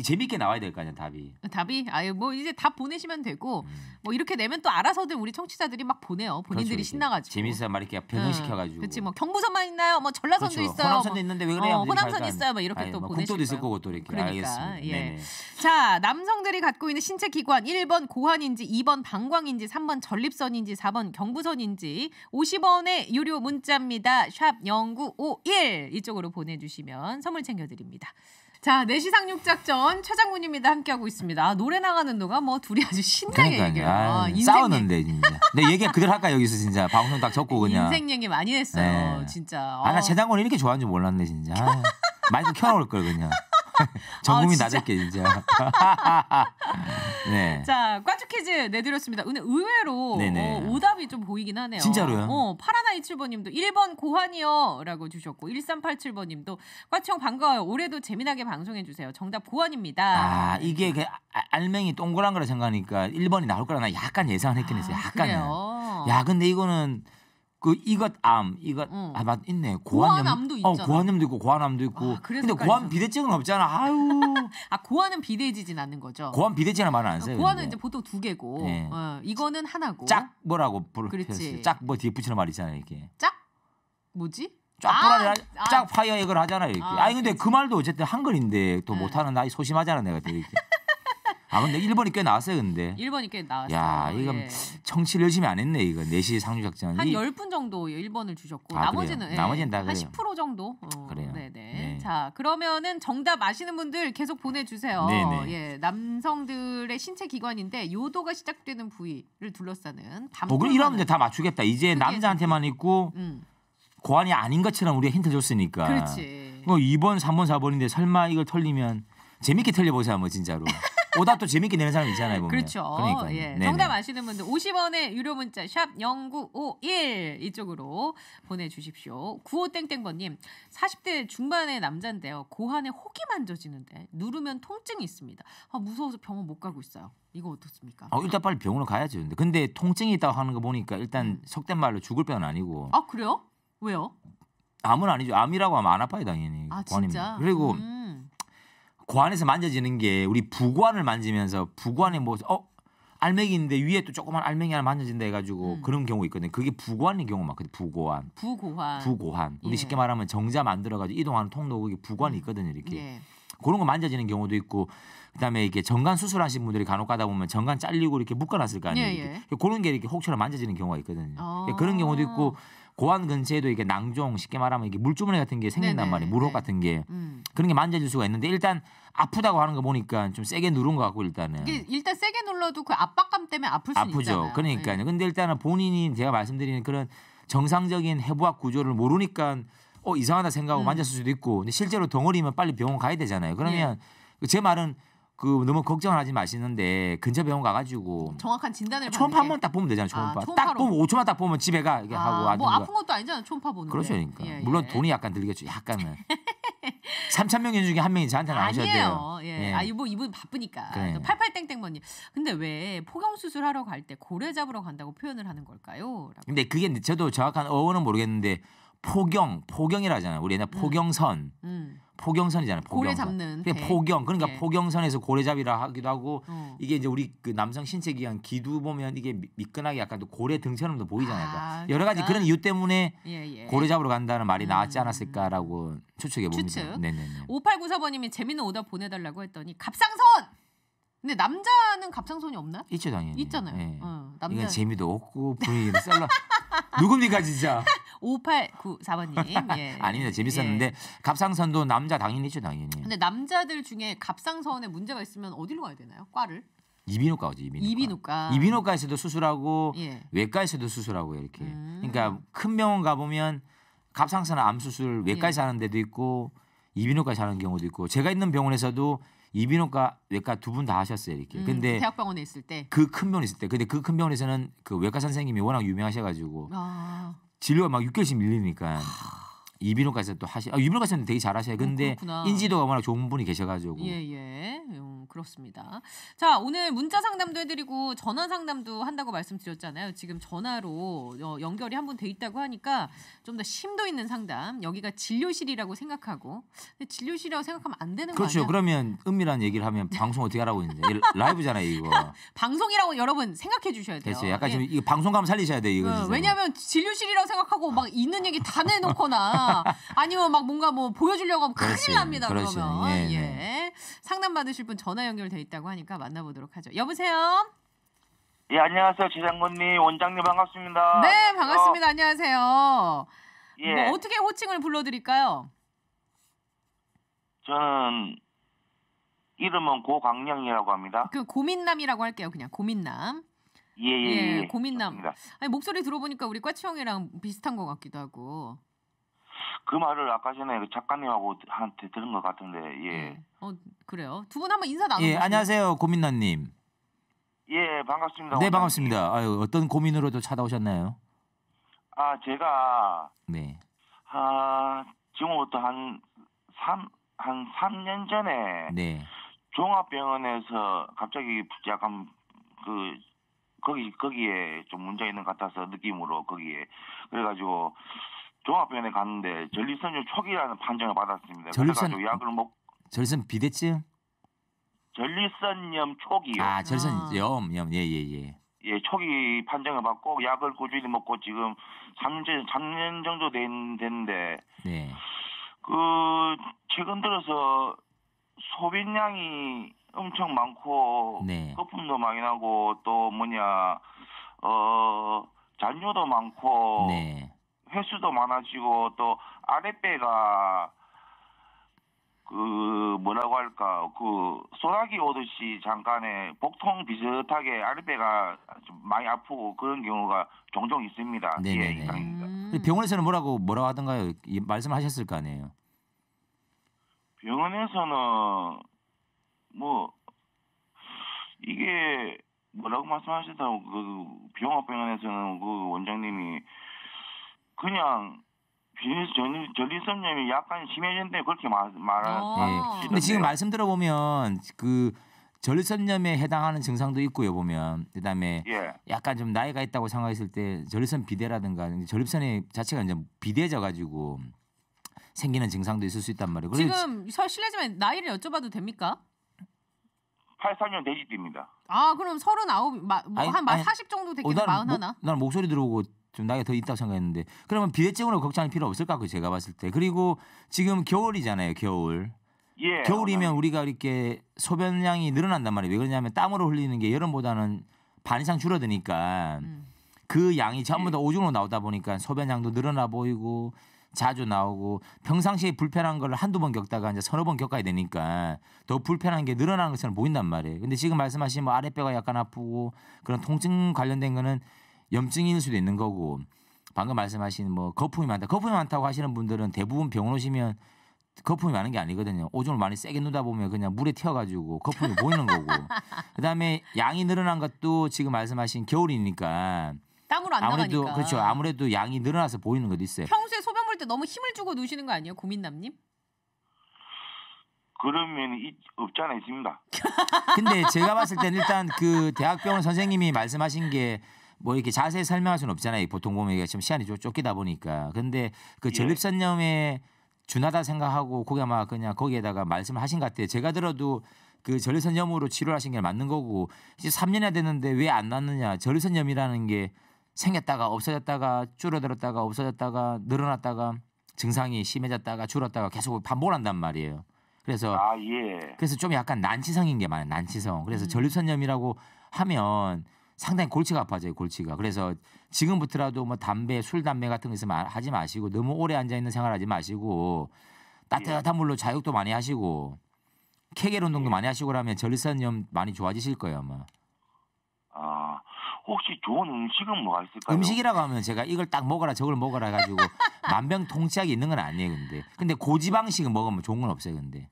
S2: 재밌게 나와야 될 거 아니야 답이.
S1: 답이 아유 뭐 이제 답 보내시면 되고 음. 뭐 이렇게 내면 또 알아서들 우리 청취자들이 막 보내요. 그렇죠, 본인들이 그렇죠, 신나가지고.
S2: 재밌어 막 이렇게 변형시켜가지고. 음. 그렇지
S1: 뭐 경부선만 있나요? 뭐 전라선도 그렇죠. 있어요. 호남선도 뭐. 있는데 왜그래 어, 호남선 있어요. 뭐 이렇게 아니, 또 뭐 보내실 국도도 있을 거고 또 이렇게. 그러니까, 알겠습니다. 예. 자 남성들이 갖고 있는 신체 기관 1번 고환인지 2번 방광인지 3번 전립선인지 4번 경부선인지 50원의 유료 문자입니다. 샵 0951 이쪽으로 보내주시면 선물 챙겨드립니다. 자, 내시상륙작전 네 최 장군입니다. 함께하고 있습니다. 아, 노래 나가는 동안 뭐 둘이 아주 신나게 얘기해요. 아, 싸우는데
S2: 진짜. 내 얘기 그대로 할까 여기서 진짜 방송 딱 접고 그냥. 인생
S1: 얘기 많이 했어요. 네. 진짜. 아, 나최
S2: 어. 장군 이렇게 좋아하는 줄 몰랐네 진짜. 마이크 켜놓을 걸 그냥. 전공이 아, 낮을게 이제. [laughs] 네.
S1: 자, 꽈주 퀴즈 내드렸습니다. 근데 의외로 어, 오답이 좀 보이긴 하네요. 진짜로요? 어, 파라나27번 님도 1번 고환이요. 라고 주셨고, 1387번 님도 꽈청 반가워요. 올해도 재미나게 방송해주세요. 정답 고환입니다. 아,
S2: 이게 그 아, 알맹이 동그란 거라 생각하니까 1번이 나올 거라 나 약간 예상을 했긴 했어요. 약간은.
S1: 아,
S2: 야, 근데 이거는 그 이것 암 이것 어. 아 맞, 있네 고환염 도 어, 있잖아. 어, 고환염도 있고 고환암도 있고. 아, 근데 그러니까 고환 비대증은 없잖아. 아유. [laughs]
S1: 아 고환은 비대해지진 않는 거죠. 고환
S2: 비대증은 말은 안 어, 써요. 고환은 근데.
S1: 이제 보통 두 개고 네. 어, 이거는 하나고. 짝
S2: 뭐라고 부르 그렇 짝뭐 뒤에 붙이는 말 있잖아요 이게.
S1: 짝 뭐지? 쫙파라 아, 아, 쫙 파이어
S2: 이걸 하잖아요 이렇게. 아, 니 근데 그치. 그 말도 어쨌든 한글인데 또 네. 못하는 나이 소심하잖아 내가 되게. 아 근데 1번이 꽤 나왔어요 근데. 1번이 꽤 나왔어요. 야 이거 예. 청취를 열심히 안 했네 이거 4시 상륙작전. 한 이... 10분
S1: 정도 1번을 주셨고 아, 나머지는 예, 나머지는 다한10% 정도. 어, 그래요. 네네. 네. 네. 자 그러면은 정답 아시는 분들 계속 보내주세요. 네네. 네. 예 남성들의 신체 기관인데 요도가 시작되는 부위를 둘러싸는 담. 복을 어, 이러면
S2: 다 맞추겠다. 이제 남자한테만 있고 음. 고안이 아닌 것처럼 우리가 힌트 줬으니까. 그렇지. 2번, 3번, 4번인데 설마 이걸 털리면 재밌게 털려보세요, 뭐 진짜로. 오답 또 재밌게 내는 사람 있잖아요. 보면. 그렇죠. 그러니까 예. 정답
S1: 아시는 분들 50원의 유료 문자 샵 #0951 이쪽으로 보내주십시오. 95땡땡번님 40대 중반의 남자인데요. 고환에 혹이 만져지는데 누르면 통증이 있습니다. 아, 무서워서 병원 못 가고 있어요. 이거 어떻습니까? 아, 일단
S2: 빨리 병원으로 가야죠. 근데, 근데 통증이 있다고 하는 거 보니까 일단 음. 속된 말로 죽을 병은 아니고.
S1: 아 그래요? 왜요?
S2: 암은 아니죠. 암이라고 하면 안 아파요 당연히.
S1: 아 진짜. 그리고 음.
S2: 고안에서 만져지는 게 우리 부관을 만지면서 부관에 뭐 어 알맹이인데 위에 또 조그만 알맹이 하나 만져진다 해가지고 음. 그런 경우 있거든요. 그게 부관인 경우 막 부고환.
S1: 부고환.
S2: 부고환. 우리 예. 쉽게 말하면 정자 만들어가지고 이동하는 통로 그게 부관이 있거든요. 이렇게. 예. 그런 거 만져지는 경우도 있고 그다음에 이게 렇 정관 수술하신 분들이 간혹 가다 보면 정관 잘리고 이렇게 묶어놨을 거 아니에요. 예, 예. 그런 게 이렇게 혹처럼 만져지는 경우가 있거든요. 아~ 그런 경우도 있고 고환 근처에도 이게 낭종 쉽게 말하면 이게 물주머니 같은 게 생긴단 말이에요. 물혹 같은 게 음. 그런 게 만져질 수가 있는데 일단 아프다고 하는 거 보니까 좀 세게 누른 것 같고 일단은
S1: 일단 세게 눌러도 그 압박감 때문에 아플 수 아프죠. 있잖아요. 그러니까요.
S2: 네. 근데 일단은 본인이 제가 말씀드리는 그런 정상적인 해부학 구조를 모르니까 어 이상하다 생각하고 음. 만졌을 수도 있고 근데 실제로 덩어리면 빨리 병원 가야 되잖아요. 그러면 네. 제 말은 그 너무 걱정을 하지 마시는데 근처 병원 가가지고
S1: 정확한 진단을 초음파
S2: 한 번 딱 보면 되잖아요. 아, 초음파 아, 딱 보면 5초만 딱 보면 집에 가 이게 아, 하고 아뭐 아픈
S1: 것도 아니잖아 초음파 보는 그렇죠, 그러니까 예, 예. 물론 돈이
S2: 약간 들겠죠, 약간은. 3천 [laughs] 명 중에 한 명이 저한테 나오셔야 돼요. 예. 예. 아, 이분
S1: 이분 바쁘니까. 88 팔팔땡땡번님. 근데 왜 포경 수술하러 갈 때 고래 잡으러 간다고 표현을 하는 걸까요? 라고.
S2: 근데 그게 저도 정확한 어원은 모르겠는데 포경, 포경이라 하잖아요. 우리 옛날 포경선. 음. 포경선이잖아요. 음. 음. 포경선. 고래
S1: 잡는. 그 포경.
S2: 그러니까 네. 예. 포경선에서 고래잡이라 하기도 하고 어. 이게 이제 우리 그 남성 신체 기관 기두 보면 이게 미끈하게 약간 또 고래 등처럼도 보이잖아요. 아, 그러니까 여러 가지 그러니까. 그런 이유 때문에 예, 예. 고래 잡으러 간다는 말이 음. 나왔지 않았을까라고 추측해 봅니다. 추측. 네네.
S1: 5894번님이 재밌는 오답 보내달라고 했더니 갑상선. 근데 남자는 갑상선이 없나? 있죠 당연히. 있잖아요. 예. 어, 남자. 이건
S2: 재미도 없고 분위기는 썰러. [laughs] 누굽니까 진짜.
S1: 5894번님. 예. [laughs] 아닙니다. 재밌었는데 예.
S2: 갑상선도 남자 당연히죠 당연히.
S1: 근데 남자들 중에 갑상선에 문제가 있으면 어디로 가야 되나요? 과를?
S2: 이비인후과 오 이비인후과. 이비인후과. 이비인후과에서도 수술하고 예. 외과에서도 수술하고 이렇게. 음. 그러니까 큰 병원 가 보면 갑상선 암 수술 외과에서 예. 하는 데도 있고 이비인후과에서 하는 경우도 있고 제가 있는 병원에서도 이비인후과 외과 두 분 다 하셨어요 이렇게. 음, 근데 그
S1: 대학병원에 있을 때그
S2: 큰 병원 있을 때 근데 그 큰 병원에서는 그 외과 선생님이 워낙 유명하셔가지고
S1: 아.
S2: 진료가 막 6개월씩 밀리니까 이비인후과에서 또 하시. 아, 이비인후과에서는 되게 잘하셔요. 근데 어, 인지도가 워낙 좋은 분이 계셔가지고. 예,
S1: 예. 음. 그렇습니다. 자, 오늘 문자 상담도 해드리고 전화 상담도 한다고 말씀드렸잖아요. 지금 전화로 어, 연결이 한 번 돼 있다고 하니까 좀 더 심도 있는 상담. 여기가 진료실이라고 생각하고 진료실이라고 생각하면 안 되는 그렇죠. 거죠
S2: 그러면 은밀한 얘기를 하면 방송 어떻게 하라고 이제 [laughs] 라이브잖아요 이거.
S1: [laughs] 방송이라고 여러분 생각해 주셔야 돼요. 됐어요. 그렇죠. 약간 예. 지금
S2: 이 방송감 살리셔야 돼 이거. 어,
S1: 왜냐하면 진료실이라고 생각하고 막 있는 얘기 다 내놓거나 [laughs] 아니면 막 뭔가 뭐 보여주려고 하면 큰일 납니다. 그렇지. 그러면 예, 네. 예. 상담 받으실 분 전. 전화 연결돼 있다고 하니까 만나보도록 하죠. 여보세요.
S3: 예 안녕하세요 지상군님 원장님 반갑습니다. 네 반갑습니다. 어.
S1: 안녕하세요. 예. 뭐 어떻게 호칭을 불러드릴까요?
S3: 저는 이름은 고광령이라고 합니다. 그
S1: 고민남이라고 할게요. 그냥 고민남. 예예. 예, 예, 예, 고민남. 아니 목소리 들어보니까 우리 꽈치 형이랑 비슷한 것 같기도 하고.
S3: 그 말을 아까 전에 그 작가님하고 한테 들은 것 같은데 예. 네. 어
S1: 그래요. 두 분 한번 인사 나눠. 예 안녕하세요
S2: 고민나님.
S1: 예 반갑습니다. 네
S2: 반갑습니다. 아유 어떤 고민으로 도 찾아오셨나요?
S3: 아 제가 네. 아 지금부터 한삼한 3년 전에 네. 종합병원에서 갑자기 약간 그 거기 거기에 좀 문제 있는 것 같아서 느낌으로 거기에 그래가지고 종합병원에 갔는데 전립선염 초기라는 판정을 받았습니다. 전립선 약을 먹
S2: 전립선 비대증?
S3: 전립선염 초기요. 아, 전립선염,
S2: 아. 염, 예, 예, 예.
S3: 예, 초기 판정을 받고 약을 꾸준히 먹고 지금 3년 3년 정도 된 된데. 네. 그 최근 들어서 소변량이 엄청 많고 네. 거품도 많이 나고 또 뭐냐 어 잔뇨도 많고 네. 횟수도 많아지고 또 아랫배가 그 뭐라고 할까 그 소나기 오듯이 잠깐의 복통 비슷하게 아랫배가 좀 많이 아프고 그런 경우가 종종 있습니다. 네 예, 음.
S2: 병원에서는 뭐라고 뭐라고 하던가요? 말씀 하셨을 거 아니에요.
S3: 병원에서는 뭐 이게 뭐라고 말씀하셨다고 그 병합병원에서는 그 원장님이 그냥 비즈 전, 립선염이 약간 심해졌는데 그렇게 말, 말하는. 아. 예. 근데 지금 말씀
S2: 들어보면 그 전립선염에 해당하는 증상도 있고요 보면 그다음에 예. 약간 좀 나이가 있다고 생각했을 때 전립선 비대라든가 전립선의 자체가 이제 비대져 가지고 생기는 증상도 있을 수 있단 말이에요.
S1: 지금 실례지만 나이를 여쭤봐도 됩니까?
S3: 83년 돼지입니다아
S1: 그럼 서른아홉 아한 뭐 아니, 40 정도 어, 되겠네 마흔 나난
S2: 목소리 들어보고 좀 나이가 더 있다고 생각했는데 그러면 비대증으로 걱정할 필요 없을 것 그 같고 제가 봤을 때 그리고 지금 겨울이잖아요 겨울
S3: 예, 겨울이면 네.
S2: 우리가 이렇게 소변량이 늘어난단 말이에요 왜 그러냐면 땀으로 흘리는 게 여름보다는 반 이상 줄어드니까 음. 그 양이 전부 예. 다 오줌으로 나오다 보니까 소변량도 늘어나 보이고 자주 나오고 평상시에 불편한 걸 한두 번 겪다가 이제 서너 번 겪어야 되니까 더 불편한 게 늘어나는 것처럼 보인단 말이에요. 근데 지금 말씀하신 뭐 아랫배가 약간 아프고 그런 통증 관련된 거는 염증일 수도 있는 거고 방금 말씀하신 뭐 거품이 많다 거품이 많다고 하시는 분들은 대부분 병원 오시면 거품이 많은 게 아니거든요. 오줌을 많이 세게 누다 보면 그냥 물에 튀어가지고 거품이 보이는 거고 [laughs] 그다음에 양이 늘어난 것도 지금 말씀하신 겨울이니까
S1: 땀으로 안 아무래도 나가니까. 그렇죠.
S2: 아무래도 양이 늘어나서 보이는 것도 있어요.
S1: 평소에 소변 볼 때 너무 힘을 주고 누시는 거 아니에요, 고민남님?
S3: 그러면 없지 않아 있습니다.
S1: 근데 제가 봤을 때는 일단
S2: 그 대학병원 선생님이 말씀하신 게뭐 이렇게 자세히 설명할 수는 없잖아요. 보통 보면 이게 지금 시간이 좀 쫓기다 보니까. 근데 그 예. 전립선염에 준하다 생각하고 거기 아마 그냥 거기에다가 말씀을 하신 것 같아요. 제가 들어도 그 전립선염으로 치료하신 게 맞는 거고 이제 3년이나 됐는데 왜 안낫느냐 전립선염이라는 게 생겼다가 없어졌다가 줄어들었다가 없어졌다가 늘어났다가 증상이 심해졌다가 줄었다가 계속 반복을 한단 말이에요. 그래서
S3: 아, 예.
S2: 그래서 좀 약간 난치성인 게 많아요. 난치성. 그래서 음. 전립선염이라고 하면 상당히 골치가 아파져요 골치가 그래서 지금부터라도 뭐 담배 술 담배 같은 거 있으면 하지 마시고 너무 오래 앉아 있는 생활하지 마시고 따뜻한 물로 자욕도 많이 하시고 케겔 운동도 많이 하시고 그러면 전립선염 많이 좋아지실 거예요 아마 아 혹시 좋은 음식은 뭐가 있을까요? 음식이라고 하면 제가 이걸 딱 먹어라 저걸 먹어라 해가지고 [laughs] 만병통치약이 있는 건 아니에요 근데 근데 고지방식은 먹으면 좋은 건 없어요 근데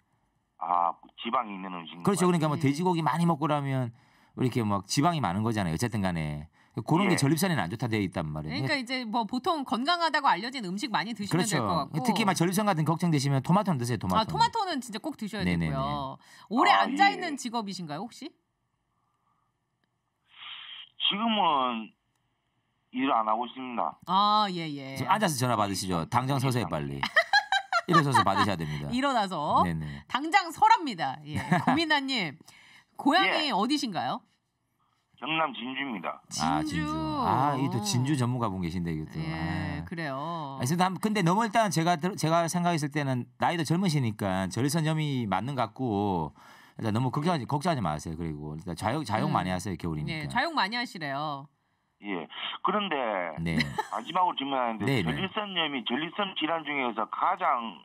S3: 아 지방이 있는 음식 그렇죠
S2: 그러니까 뭐 돼지고기 많이 먹고 그면 이렇게 막 지방이 많은 거잖아요. 어쨌든 간에. 그런 예. 게 전립선에는 안 좋다 되어 있단 말이에요. 그러니까
S1: 이제 뭐 보통 건강하다고 알려진 음식 많이 드시면 그렇죠. 될것 같고. 특히 막
S2: 전립선 같은 걱정되시면 토마토는 드세요. 토마토. 아
S1: 토마토는 진짜 꼭 드셔야 네네네. 되고요. 오래 아, 앉아 있는 예. 직업이신가요 혹시?
S3: 지금은 일 안 하고 있습니다.
S1: 아 예예. 예. 예. 앉아서
S2: 전화 받으시죠. 당장 서서요 빨리. [laughs] 일어서서 받으셔야 됩니다.
S1: 일어나서 네네. 당장 서랍니다. 예. 고민아님. 고향이 예. 어디신가요?
S3: 경남 진주입니다. 아, 아 진주.
S2: 아이 또 진주 전문가 분 계신데 이것도. 예,
S1: 아. 그래요.
S2: 그래서 근데 너무 일단 제가 제가 생각했을 때는 나이도 젊으시니까 절립선염이 맞는 것 같고 일단 너무 걱정하지 걱정하지 마세요. 그리고 일단 자욕 자욕 음. 많이 하세요 겨울이니까.
S1: 예, 자용 많이 하시래요.
S3: 예. 그런데 네. 마지막으로 질문하는데 네, 네. 전립선염이 전립선 질환 중에서 가장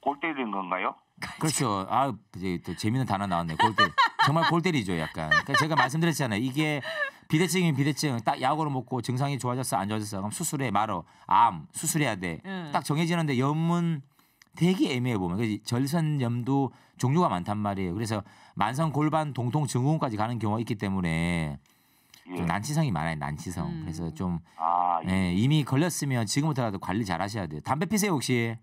S3: 골때리는 건가요? 그렇죠.
S2: 아 이제 또 재미있는 단어 나왔네. 골때 [laughs] 정말 골 때리죠, 약간. 그러니까 제가 말씀드렸잖아요. 이게 비대증이면 비대증. 딱 약으로 먹고 증상이 좋아졌어, 안 좋아졌어. 그럼 수술해, 말어. 암, 수술해야 돼. 음. 딱 정해지는데 염문 되게 애매해 보면 그래 절선염도 종류가 많단 말이에요. 그래서 만성 골반 동통 증후군까지 가는 경우가 있기 때문에 좀 예. 난치성이 많아요. 난치성. 음. 그래서 좀 아, 예. 예, 이미 걸렸으면 지금부터라도 관리 잘 하셔야 돼요. 담배 피세요 혹시?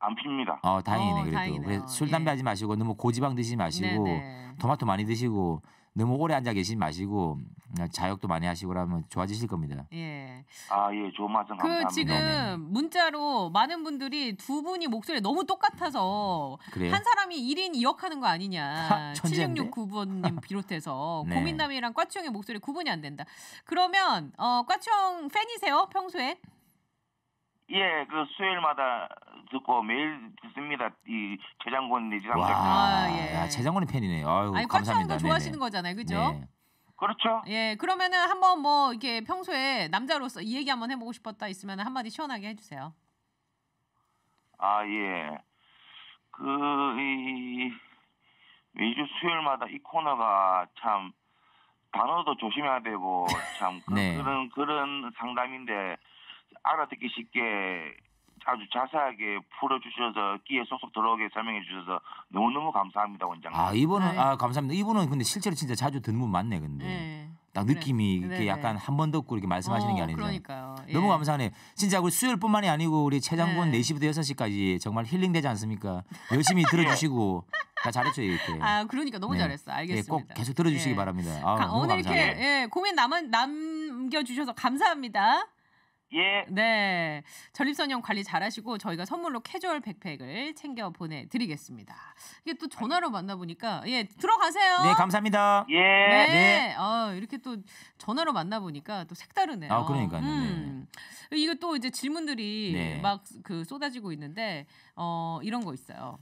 S2: 안 핍니다. 어 다행이네 어, 그래도. 다 그래서 술 예. 담배 예. 하지 마시고 너무 고지방 드시지 마시고 네네. 네. 토마토 많이 드시고 너무 오래 앉아 계시지 마시고 음, 자욕도 많이 하시고 그러면 좋아지실 겁니다. 예.
S3: 아 예, 좋은 말씀 그 감사합니다. 지금 네네. 네.
S1: 문자로 많은 분들이 두 분이 목소리 너무 똑같아서 그래요? 한 사람이 1인 2역 하는 거 아니냐. 7669번님 [laughs] 비롯해서 네. 고민남이랑 꽈치형의 목소리 구분이 안 된다. 그러면 어, 꽈치형 팬이세요 평소에?
S3: 예, 그 수요일마다 듣고 매일 듣습니다. 이 재장군 내지 와,
S1: 아, 예. 야,
S2: 재장군의 팬이네요. 아유, 아니, 감사합니다. 거 좋아하시는
S1: 거잖아요, 그죠? 네. 그렇죠. 예, 그러면은 한번 뭐 이렇게 평소에 남자로서 이 얘기 한번 해보고 싶었다 있으면 한마디 시원하게 해주세요.
S3: 아 예, 그 이 매주 수요일마다 이 코너가 참 단어도 조심해야 되고 [laughs] 참 그, 네. 그런 그런 상담인데 알아듣기 쉽게 아주 자세하게 풀어주셔서 끼에 속속 들어오게 설명해 주셔서 너무너무 감사합니다 원장님. 아
S2: 이분은 네. 아 감사합니다. 이분은 근데 실제로 진짜 자주 듣는 분 맞네 근데. 네. 딱 느낌이 그래. 이렇게 네네. 네. 약간 한번 듣고 이렇게 말씀하시는 어, 게 아니죠. 그러니까요. 예. 너무 감사하네요. 진짜 우리 수요일뿐만이 아니고 우리 최장군 네. 4시부터 6시까지 정말 힐링되지 않습니까? 열심히 [laughs] 예. 들어주시고 다 잘했죠 이렇게. 아
S1: 그러니까 너무 네. 잘했어. 알겠습니다. 네,
S2: 꼭 계속 들어주시기 예. 바랍니다. 아,
S1: 가, 오늘 감사합니다. 이렇게 예, 고민 남은 남겨주셔서 감사합니다. 예. 네. 전립선염 관리 잘하시고 저희가 선물로 캐주얼 백팩을 챙겨 보내드리겠습니다. 이게 또 전화로 만나보니까 예 들어가세요. 네 감사합니다. 예. 네. 네. 아 이렇게 또 전화로 만나보니까 또 색다르네요. 아 그러니까요. 음. 네. 이거 또 이제 질문들이 네. 막그 쏟아지고 있는데 어 이런 거 있어요.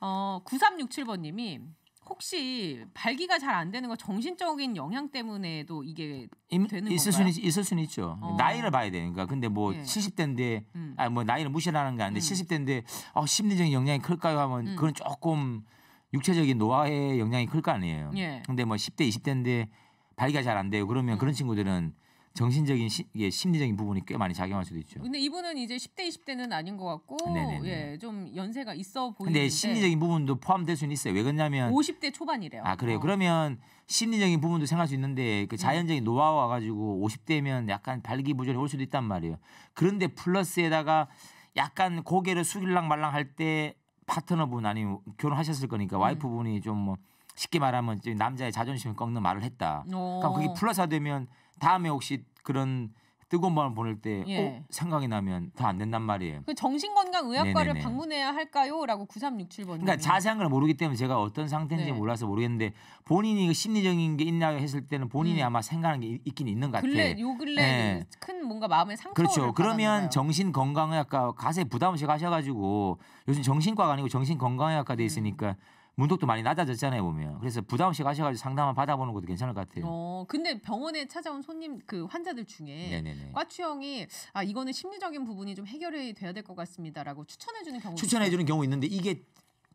S1: 어 9367번님이 혹시 발기가 잘 안 되는 거 정신적인 영향 때문에도 이게 임, 되는 있을 건가요? 수는 있을
S2: 수는 있죠. 어. 나이를 봐야 되니까. 그러니까 근데 뭐 예. 70대인데 음. 아뭐 나이를 무시하는 게 아닌데 음. 70대인데 어, 심리적인 영향이 클까요 하면 음. 그건 조금 육체적인 노화의 영향이 클 거 아니에요. 예. 근데 뭐 10대 20대인데 발기가 잘 안 돼요. 그러면 음. 그런 친구들은 정신적인 시, 예, 심리적인 부분이 꽤 많이 작용할 수도 있죠. 근데
S1: 이분은 이제 10대 20대는 아닌 것 같고 예, 좀 연세가 있어 보이는데 근데 심리적인
S2: 부분도 포함될 수는 있어요. 왜 그러냐면
S1: 50대 초반이래요. 아, 그래요. 어.
S2: 그러면 심리적인 부분도 생각할 수 있는데 그 네. 자연적인 노화와 가지고 50대면 약간 발기부전이 올 수도 있단 말이에요. 그런데 플러스에다가 약간 고개를 숙일랑 말랑 할 때 파트너분 아니면 결혼하셨을 거니까 음. 와이프분이 좀뭐 쉽게 말하면 남자의 자존심을 꺾는 말을 했다. 어. 그럼 그게 플러스가 되면 다음에 혹시 그런 뜨거운 바람 보낼 때 어, 예. 어, 생각이 나면 더안 된단 말이에요.
S1: 그 정신건강의학과를 네네네. 방문해야 할까요?라고 9367번. 그러니까 자세한
S2: 걸 모르기 때문에 제가 어떤 상태인지 네. 몰라서 모르겠는데 본인이 그 심리적인 게 있나 했을 때는 본인이 음. 아마 생각하는 게 있긴 있는 것 같아요. 요 근래 네.
S1: 큰 뭔가 마음의 상처를 그렇죠.
S2: 그러면 정신건강의학과 가세 부담 없이 가셔가지고 요즘 정신과가 아니고 정신건강의학과 돼 음. 있으니까 음. 문턱도 많이 낮아졌잖아요 보면 그래서 부담 없이 가셔가지고 상담을 받아보는 것도 괜찮을 것 같아요.
S1: 어 근데 병원에 찾아온 손님 그 환자들 중에 과추형이 아 이거는 심리적인 부분이 좀 해결이 돼야 될 것 같습니다라고 추천해주는 경우 추천해주는
S2: 경우 있는데 이게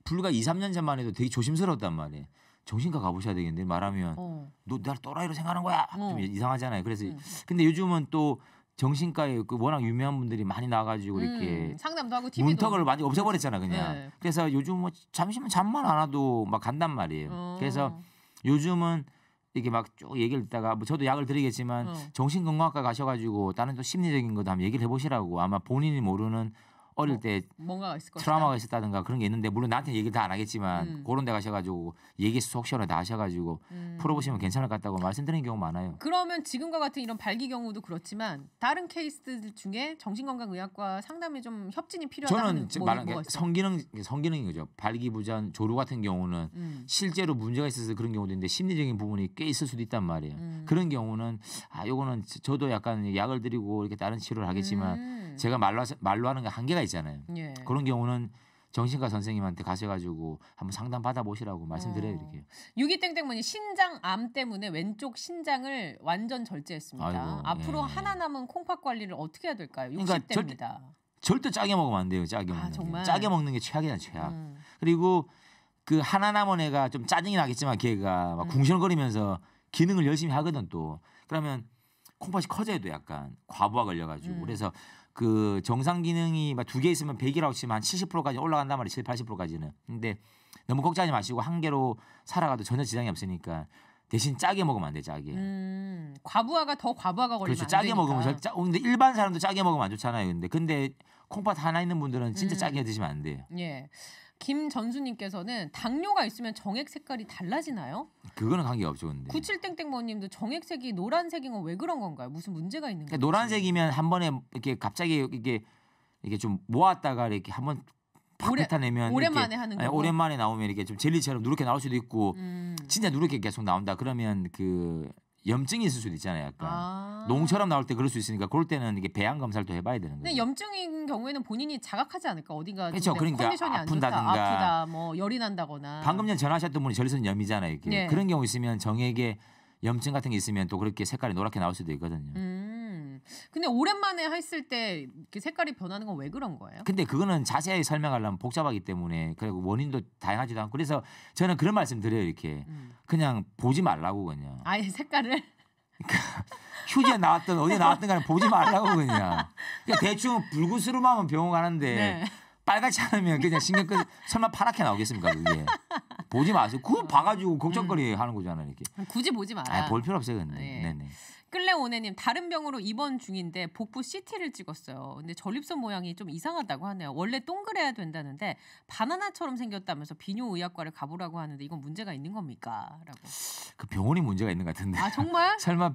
S2: 불과 2, 3년 전만 해도 되게 조심스러웠단 말이에요. 정신과 가보셔야 되겠는데 말하면 어. 너 나를 또라이로 생각하는 거야 어. 좀 이상하잖아요. 그래서 음. 근데 요즘은 또 정신과에 그 워낙 유명한 분들이 많이 나와가지고 음, 이렇게 상담도
S1: 하고 TV도 문턱을 많이
S2: 없애버렸잖아 그냥. 네. 그래서 요즘 뭐 잠시만 잠만 안 와도 막 간단 말이에요. 어. 그래서 요즘은 이렇게 막 쭉 얘기를 듣다가 뭐 저도 약을 드리겠지만 어. 정신건강학과 가셔가지고 다른 또 심리적인 거도 한번 얘기를 해보시라고 아마 본인이 모르는 어릴 뭐 때 뭔가 있을 트라우마가 있었다든가 그런 게 있는데 물론 나한테 얘기를 다안 하겠지만 음. 그런 데 가셔가지고 얘기 속 시원하다 하셔가지고 음. 풀어보시면 괜찮을 것 같다고 말씀드리는 경우 많아요.
S1: 그러면 지금과 같은 이런 발기 경우도 그렇지만 다른 케이스들 중에 정신건강의학과 상담에 좀 협진이 필요하다 저는 뭐, 말한 게
S2: 성기능 성기능이죠. 발기부전 조류 같은 경우는 음. 실제로 문제가 있어서 그런 경우도 있는데 심리적인 부분이 꽤 있을 수도 있단 말이에요. 음. 그런 경우는 아 요거는 저도 약간 약을 드리고 이렇게 다른 치료를 하겠지만 음. 제가 말로 말로 하는 게 한계가 환자 있잖아요. 예. 그런 경우는 정신과 선생님한테 가셔가지고 한번 상담 받아보시라고 말씀드려요 어. 이렇게.
S1: 유기땡땡머니 신장암 때문에 왼쪽 신장을 완전 절제했습니다. 아이고, 예. 앞으로 예. 하나 남은 콩팥 관리를 어떻게 해야 될까요? 60대입니다. 그러니까
S2: 절대, 절대, 짜게 먹으면 안 돼요. 짜게 아, 먹는 게. 짜게 먹는 게 최악이야 최악. 음. 그리고 그 하나 남은 애가 좀 짜증이 나겠지만 걔가 막 음. 궁시렁거리면서 기능을 열심히 하거든 또. 그러면 콩팥이 커져도 약간 과부하 걸려가지고 음. 그래서 그 정상 기능이 막 두 개 있으면 100이라고 치면 한 70%까지 올라간단 말이에요. 7, 80%까지는. 근데 너무 걱정하지 마시고 한 개로 살아가도 전혀 지장이 없으니까 대신 짜게 먹으면 안 돼, 짜게.
S1: 음, 과부하가 더 과부하가 걸리면 그렇죠. 짜게 먹으면 절,
S2: 짜, 어, 근데 일반 사람도 짜게 먹으면 안 좋잖아요. 근데 근데 콩팥 하나 있는 분들은 진짜 음. 짜게 드시면 안 돼요.
S1: 예. 김전수님께서는 당뇨가 있으면 정액 색깔이 달라지나요?
S2: 그거는 관계 없죠,
S1: 97땡땡버님도 정액색이 노란색인 건 왜 그런 건가요? 무슨 문제가 있는 거예요?
S2: 그러니까 노란색이면 한 번에 이렇게 갑자기 이게 이게 좀 모았다가 이렇게 한번 팍 오래, 뱉어내면 오랜만에 하는 거 오랜만에 나오면 이렇게 좀 젤리처럼 누렇게 나올 수도 있고 음. 진짜 누렇게 계속 나온다 그러면 그 염증이 있을 수도 있잖아요. 약간 아... 농처럼 나올 때 그럴 수 있으니까 그럴 때는 이게 배양 검사를 해봐야 되는 거예요.
S1: 근데 염증인 경우에는 본인이 자각하지 않을까 어디가 그렇죠. 그러니까 컨디션이 아픈다든가 아프다 뭐 열이 난다거나
S2: 방금 전 전화하셨던 분이 전립선 염이잖아요. 이게 네. 그런 경우 있으면 정액에 염증 같은 게 있으면 또 그렇게 색깔이 노랗게 나올 수도 있거든요.
S1: 음. 근데 오랜만에 했을 때 이렇게 색깔이 변하는 건 왜 그런 거예요?
S2: 근데 그거는 자세히 설명하려면 복잡하기 때문에 그리고 원인도 다양하지도 않고 그래서 저는 그런 말씀 드려요 이렇게 음. 그냥 보지 말라고 그냥.
S1: 아예 색깔을.
S2: 그러니까 휴지에 나왔던 어디 나왔던 간에 보지 말라고 그냥. 그냥 그러니까 대충 불구스름하면 병원 가는데 네. 빨갛지 않으면 그냥 신경 끄 설마 파랗게 나오겠습니까 그게. 보지 마세요. 그거 봐가지고 걱정거리 음. 하는 거잖아요 이렇게.
S1: 굳이 보지 마라. 아볼 필요 없어요
S2: 근데. 네. 예. 네네.
S1: 끌레오네님 다른 병으로 입원 중인데 복부 CT를 찍었어요. 근데 전립선 모양이 좀 이상하다고 하네요. 원래 동그래야 된다는데 바나나처럼 생겼다면서 비뇨의학과를 가보라고 하는데 이건 문제가 있는 겁니까?라고.
S2: 그 병원이 문제가 있는 것 같은데. 아 정말? [laughs] 설마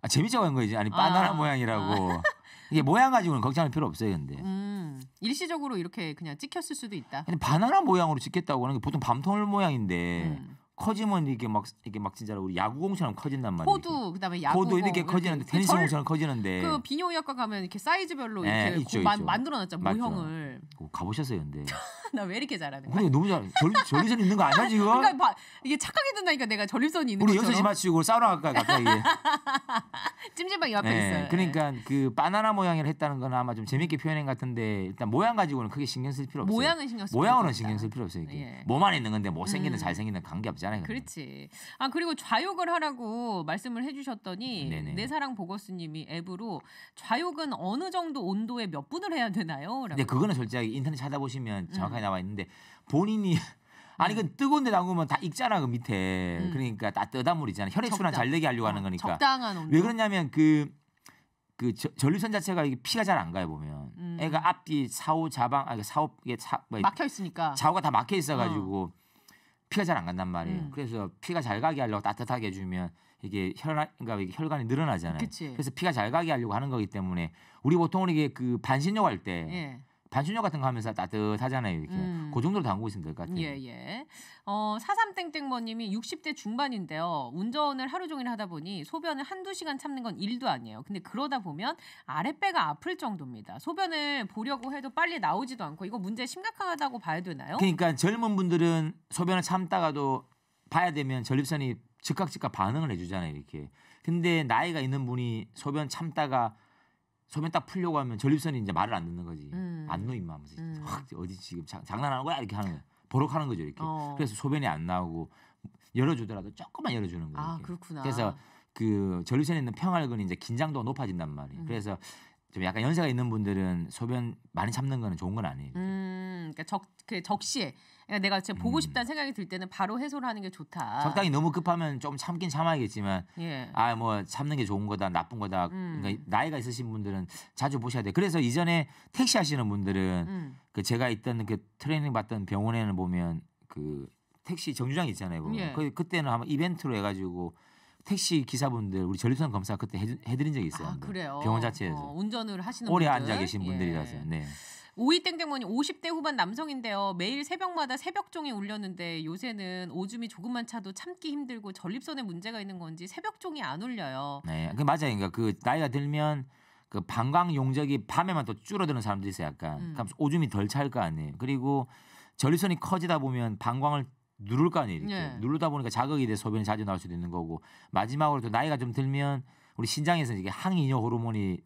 S2: 아, 재미자고 한 거지. 아니 바나나 아, 모양이라고. 아. [laughs] 이게 모양 가지고는 걱정할 필요 없어요, 근데.
S1: 음, 일시적으로 이렇게 그냥 찍혔을 수도 있다. 근데
S2: 바나나 모양으로 찍겠다고 하는 게 보통 밤톨 모양인데. 음. 커지면 이게 막 이게 막 진짜로 우리 야구공처럼 커진단 말이에요.
S1: 호두 그다음에 야구공 호두 이렇게 그러니까 커지는데 이렇게 테니스공처럼
S2: 커지는데 그
S1: 비뇨의학과 가면 이렇게 사이즈별로 네, 이렇게 있죠, 고, 있죠. 만들어놨죠 모형을.
S2: 가보셨어요, 근데. [laughs]
S1: 나 왜 이렇게 잘하는 거야?
S2: 근데 너무 잘전 전립선 있는 거 아니야 지금? [laughs] 그러니까
S1: 봐, 이게 착하게 된다니까 내가 전립선이 있는 우리 여섯 시
S2: 맞추고 사우나 가까이 가까 [laughs]
S1: 찜질방 옆에 네, 있어요. 네.
S2: 그러니까 네. 그 바나나 모양을 했다는 건 아마 좀 재밌게 표현한 것 같은데 일단 모양 가지고는 크게 신경 쓸 필요 없어요. 모양은 신경 쓸 모양은 신경 쓸 필요 없어요. 이게 예. 뭐만 있는 건데 못 뭐 생기는 음. 잘 생기는 관계 없죠. 있잖아요.
S1: 그렇지. 아 그리고 좌욕을 하라고 말씀을 해주셨더니 내 사랑 보거스님이 앱으로 좌욕은 어느 정도 온도에 몇 분을 해야 되나요? 라고. 네, 그거는
S2: 솔직히 인터넷 찾아보시면 음. 정확하게 음. 나와 있는데 본인이 [laughs] 아니 그 뜨거운 데 담그면 다 익잖아 그 밑에 음. 그러니까 따뜻한 물이잖아 혈액순환 잘 되게 하려고 하는 어, 거니까 적당한 온도. 왜 그러냐면 그그 그, 그 전류선 자체가 이게 피가 잘 안 가요 보면 음. 애가 앞뒤 사후 자방 아 그 사후 이게 사, 뭐 막혀
S1: 있으니까 좌우가
S2: 다 막혀 있어가지고 어. 피가 잘 안 간단 말이에요. 음. 그래서 피가 잘 가게 하려고 따뜻하게 해주면 이게 혈관 그러니까 이게 혈관이 늘어나잖아요. 그치. 그래서 피가 잘 가게 하려고 하는 거기 때문에 우리 보통은 이게 그 반신욕 할때 예. 반신욕 같은 거 하면서 따뜻하잖아요, 이렇게. 음. 그 정도로 담고 있으면 될
S1: 것 같아요. 예, 예. 어, 43땡땡머님이 60대 중반인데요. 운전을 하루 종일 하다 보니 소변을 한두 시간 참는 건 일도 아니에요. 근데 그러다 보면 아랫배가 아플 정도입니다. 소변을 보려고 해도 빨리 나오지도 않고 이거 문제 심각하다고 봐야 되나요? 그러니까
S2: 젊은 분들은 소변을 참다가도 봐야 되면 전립선이 즉각 즉각 반응을 해주잖아요, 이렇게. 근데 나이가 있는 분이 소변 참다가 소변 딱 풀려고 하면 전립선이 이제 말을 안 듣는 거지. 음. 안 놓인 마음면서 음. 확 어디 지금 자, 장난하는 거야 이렇게 하는 거야. 버럭하는 거죠 이렇게. 어. 그래서 소변이 안 나오고 열어주더라도 조금만 열어주는 거예요.
S1: 아, 그렇구나. 그래서
S2: 그 전립선에 있는 평활근이 이제 긴장도 높아진단 말이에요. 음. 그래서 좀 약간 연세가 있는 분들은 소변 많이 참는 거는 좋은 건 아니에요.
S1: 음. 그러니까 적, 그 적시에 그러니까 내가 지금 보고 음. 싶다는 생각이 들 때는 바로 해소를 하는 게 좋다. 적당히
S2: 너무 급하면 좀 참긴 참아야겠지만 예. 아뭐 참는 게 좋은 거다 나쁜 거다 음. 그러니까 나이가 있으신 분들은 자주 보셔야 돼요. 그래서 이전에 택시 하시는 분들은 음. 그 제가 있던 그 트레이닝 받던 병원에는 보면 그 택시 정류장 있잖아요. 보면. 예. 그, 때는 아마 이벤트로 해가지고 택시 기사분들 우리 전립선 검사 그때 해, 해드린 적이 있어요. 아,
S1: 그래요. 병원 자체에서 어, 운전을 하시는 오래 분들? 앉아 계신
S2: 예. 분들이라서. 예. 네.
S1: 오이땡땡머니 50대 후반 남성인데요. 매일 새벽마다 새벽종이 울렸는데 요새는 오줌이 조금만 차도 참기 힘들고 전립선에 문제가 있는 건지 새벽종이 안 울려요.
S2: 네, 그 맞아요. 그러니까 그 나이가 들면 그 방광 용적이 밤에만 더 줄어드는 사람들이 있어요. 약간 음. 그럼 그러니까 오줌이 덜찰거 아니에요. 그리고 전립선이 커지다 보면 방광을 누를 거 아니에요. 이렇게 네. 누르다 보니까 자극이 돼 소변이 자주 나올 수도 있는 거고 마지막으로 또 나이가 좀 들면 우리 신장에서 이게 항이뇨 호르몬이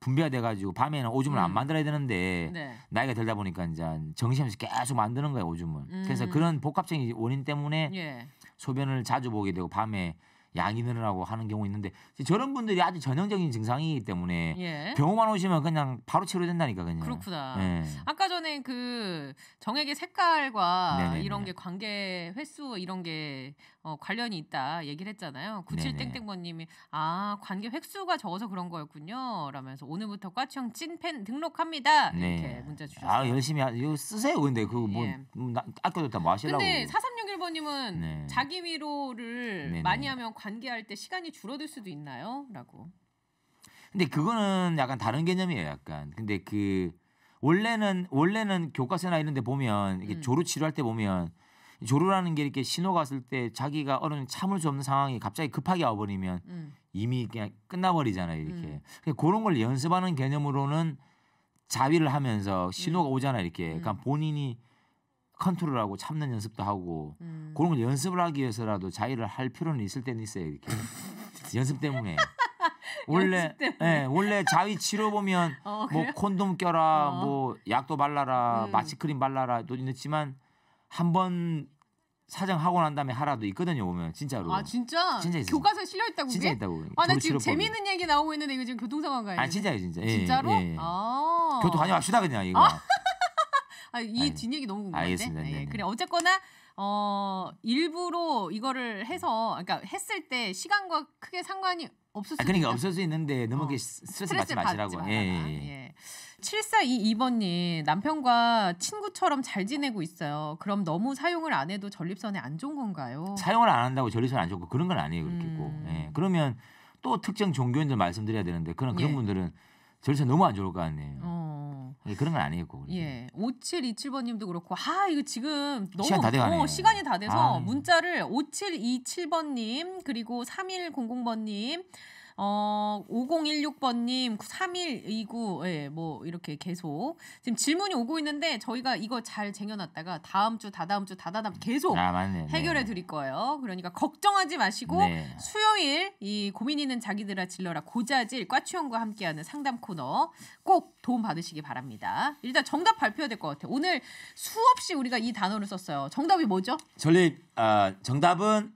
S2: 분비가 돼가지고 밤에는 오줌을 음. 안 만들어야 되는데 네. 나이가 들다 보니까 이제 정신없이 계속 만드는 거예요 오줌을. 음. 그래서 그런 복합적인 원인 때문에 예. 소변을 자주 보게 되고 밤에 양이느라고 하는 경우 있는데 저런 분들이 아주 전형적인 증상이기 때문에 예. 병원만 오시면 그냥 바로 치료된다니까 그냥.
S1: 그렇구나. 예. 아까 전에 그 정액의 색깔과 네네네. 이런 게 관계 횟수 이런 게 어, 관련이 있다 얘기를 했잖아요. 97땡땡번님이 아 관계 횟수가 적어서 그런 거였군요. 라면서 오늘부터 과청 찐팬 등록합니다. 네. 이렇게 네. 문자 주셨어요. 아
S2: 열심히 하, 이거 쓰세요. 근데 그뭐 예. 뭐 아껴뒀다 마시라고. 뭐 근데
S1: 사삼 3 0 3 1님은 네. 자기 위로를 네네. 많이 하면 관계할 때 시간이 줄어들 수도 있나요? 라고.
S2: 근데 그거는 약간 다른 개념이에요, 약간. 근데 그 원래는 원래는 교과서나 이런 데 보면 이게 음. 조루 치료할 때 보면 조루라는 게 이렇게 신호갔을때 자기가 어느 참을 수 없는 상황이 갑자기 급하게 와버리면 음. 이미 그냥 끝나버리잖아요 이렇게 음. 그러니까 그런걸 연습하는 개념으로는 자위를 하면서 신호가 음. 오잖아요 이렇게 그러니까 음. 본인이 컨트롤하고 참는 연습도 하고 음. 그런 걸 연습을 하기 위해서라도 자위를할 필요는 있을 때는 있어요 이렇게 [laughs] 연습 때문에 [laughs]
S1: 원래 예 네,
S2: 원래 자위 치료 보면 어, 뭐 콘돔 껴라 어. 뭐 약도 발라라 음. 마취크림 발라라 또 있지만 한 번 사정하고 난 다음에 하라도 있거든요 보면 진짜로 아
S1: 진짜 진짜 있어요. 교과서에 실려 있다고 진짜 그게? 있다고 아, 아나 지금 재미있는 얘기 나오고 있는데 이거 지금 교통 상황 가요 아 진짜요
S2: 진짜 예, 진짜로 예, 예.
S1: 아~ 교통 다녀합시다 그냥 이거 아? 아, 이 뒷얘기 너무 궁금한데. 알겠습니다. 네, 그래 어쨌거나 어 일부러 이거를 해서 그러니까 했을 때 시간과 크게 상관이 없을 수 아, 그러니까 있다. 없을
S2: 수 있는데 너무 어. 스트레스 받지 마시라고. 예, 예, 예.
S1: 7422번님 예. 남편과 친구처럼 잘 지내고 있어요. 그럼 너무 사용을 안 해도 전립선에 안 좋은 건가요?
S2: 사용을 안 한다고 전립선 안 좋고 그런 건 아니에요. 그렇게 음. 고 예. 그러면 또 특정 종교인들 말씀드려야 되는데 그런 그런 예. 분들은 절차 너무 안 좋을 거 아니에요. 어. 예, 그런 건 아니고.
S1: 예. 5727번님도 그렇고 아 이거 지금 너무 시간 다 돼가네요. 어, 시간이 다 돼서 아, 문자를 5727번님 그리고 3100번님 어, 5016번님, 3129, 예, 뭐, 이렇게 계속. 지금 질문이 오고 있는데, 저희가 이거 잘 쟁여놨다가, 다음 주, 다다음 주, 다다다음 계속 아, 네. 해결해 드릴 거예요. 그러니까 걱정하지 마시고, 네. 수요일, 이 고민 있는 자기들아 질러라 고자질, 과추형과 함께하는 상담 코너 꼭 도움 받으시기 바랍니다. 일단 정답 발표해야 될 것 같아요. 오늘 수없이 우리가 이 단어를 썼어요. 정답이 뭐죠?
S2: 전립, 어, 아, 정답은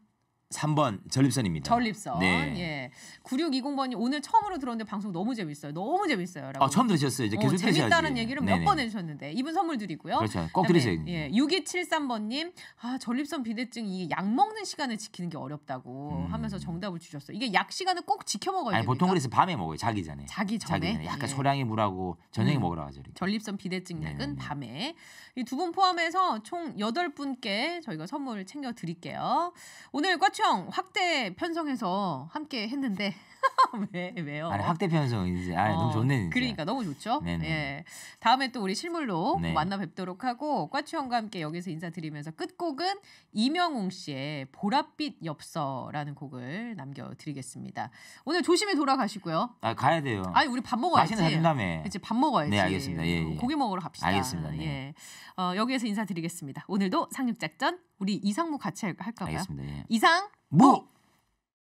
S2: 3번 전립선입니다. 전립선. 네.
S1: 예. 9620번이 오늘 처음으로 들었는데 방송 너무 재밌어요. 너무 재밌어요. 라고. 아, 처음 들으셨어요. 이제 어, 계속 어, 재밌다는 해야지. 얘기를 몇 번 해주셨는데 이분 선물 드리고요. 그렇죠. 꼭 들으세요. 예. 6273번님 아 전립선 비대증 이게 약 먹는 시간을 지키는 게 어렵다고 음. 하면서 정답을 주셨어요. 이게 약 시간을 꼭 지켜 먹어야 돼요. 보통
S2: 그래서 밤에 먹어요. 자기 전에. 자기 전에. 자기 전에. 약간 예. 소량의 물하고 저녁에 음. 먹으라고 하죠. 이렇게.
S1: 전립선 비대증 약은 네네 밤에. 이 두 분 포함해서 총여 분께 저희가 선물을 챙겨 드릴게요. 오늘 꽈추 편평 확대 편성해서 함께 했는데 [laughs] 왜 왜요? 아니, 확대
S2: 편성 이제 아 어, 너무 좋네. 진짜.
S1: 그러니까 너무 좋죠. 네네. 예. 다음에 또 우리 실물로 네. 만나 뵙도록 하고 꽈추형과 함께 여기서 인사드리면서 끝곡은 이명웅 씨의 보랏빛 엽서라는 곡을 남겨드리겠습니다. 오늘 조심히 돌아가시고요.
S2: 아 가야 돼요. 아니 우리 밥 먹어야지. 맛있는 사준다며. 이제
S1: 밥 먹어야지. 네 알겠습니다. 예, 예. 고기 먹으러 갑시다. 알겠습니다. 네. 예. 어, 여기에서 인사드리겠습니다. 오늘도 상륙작전 우리 이상무 같이 할까요? 알겠습니다. 예. 이상 무.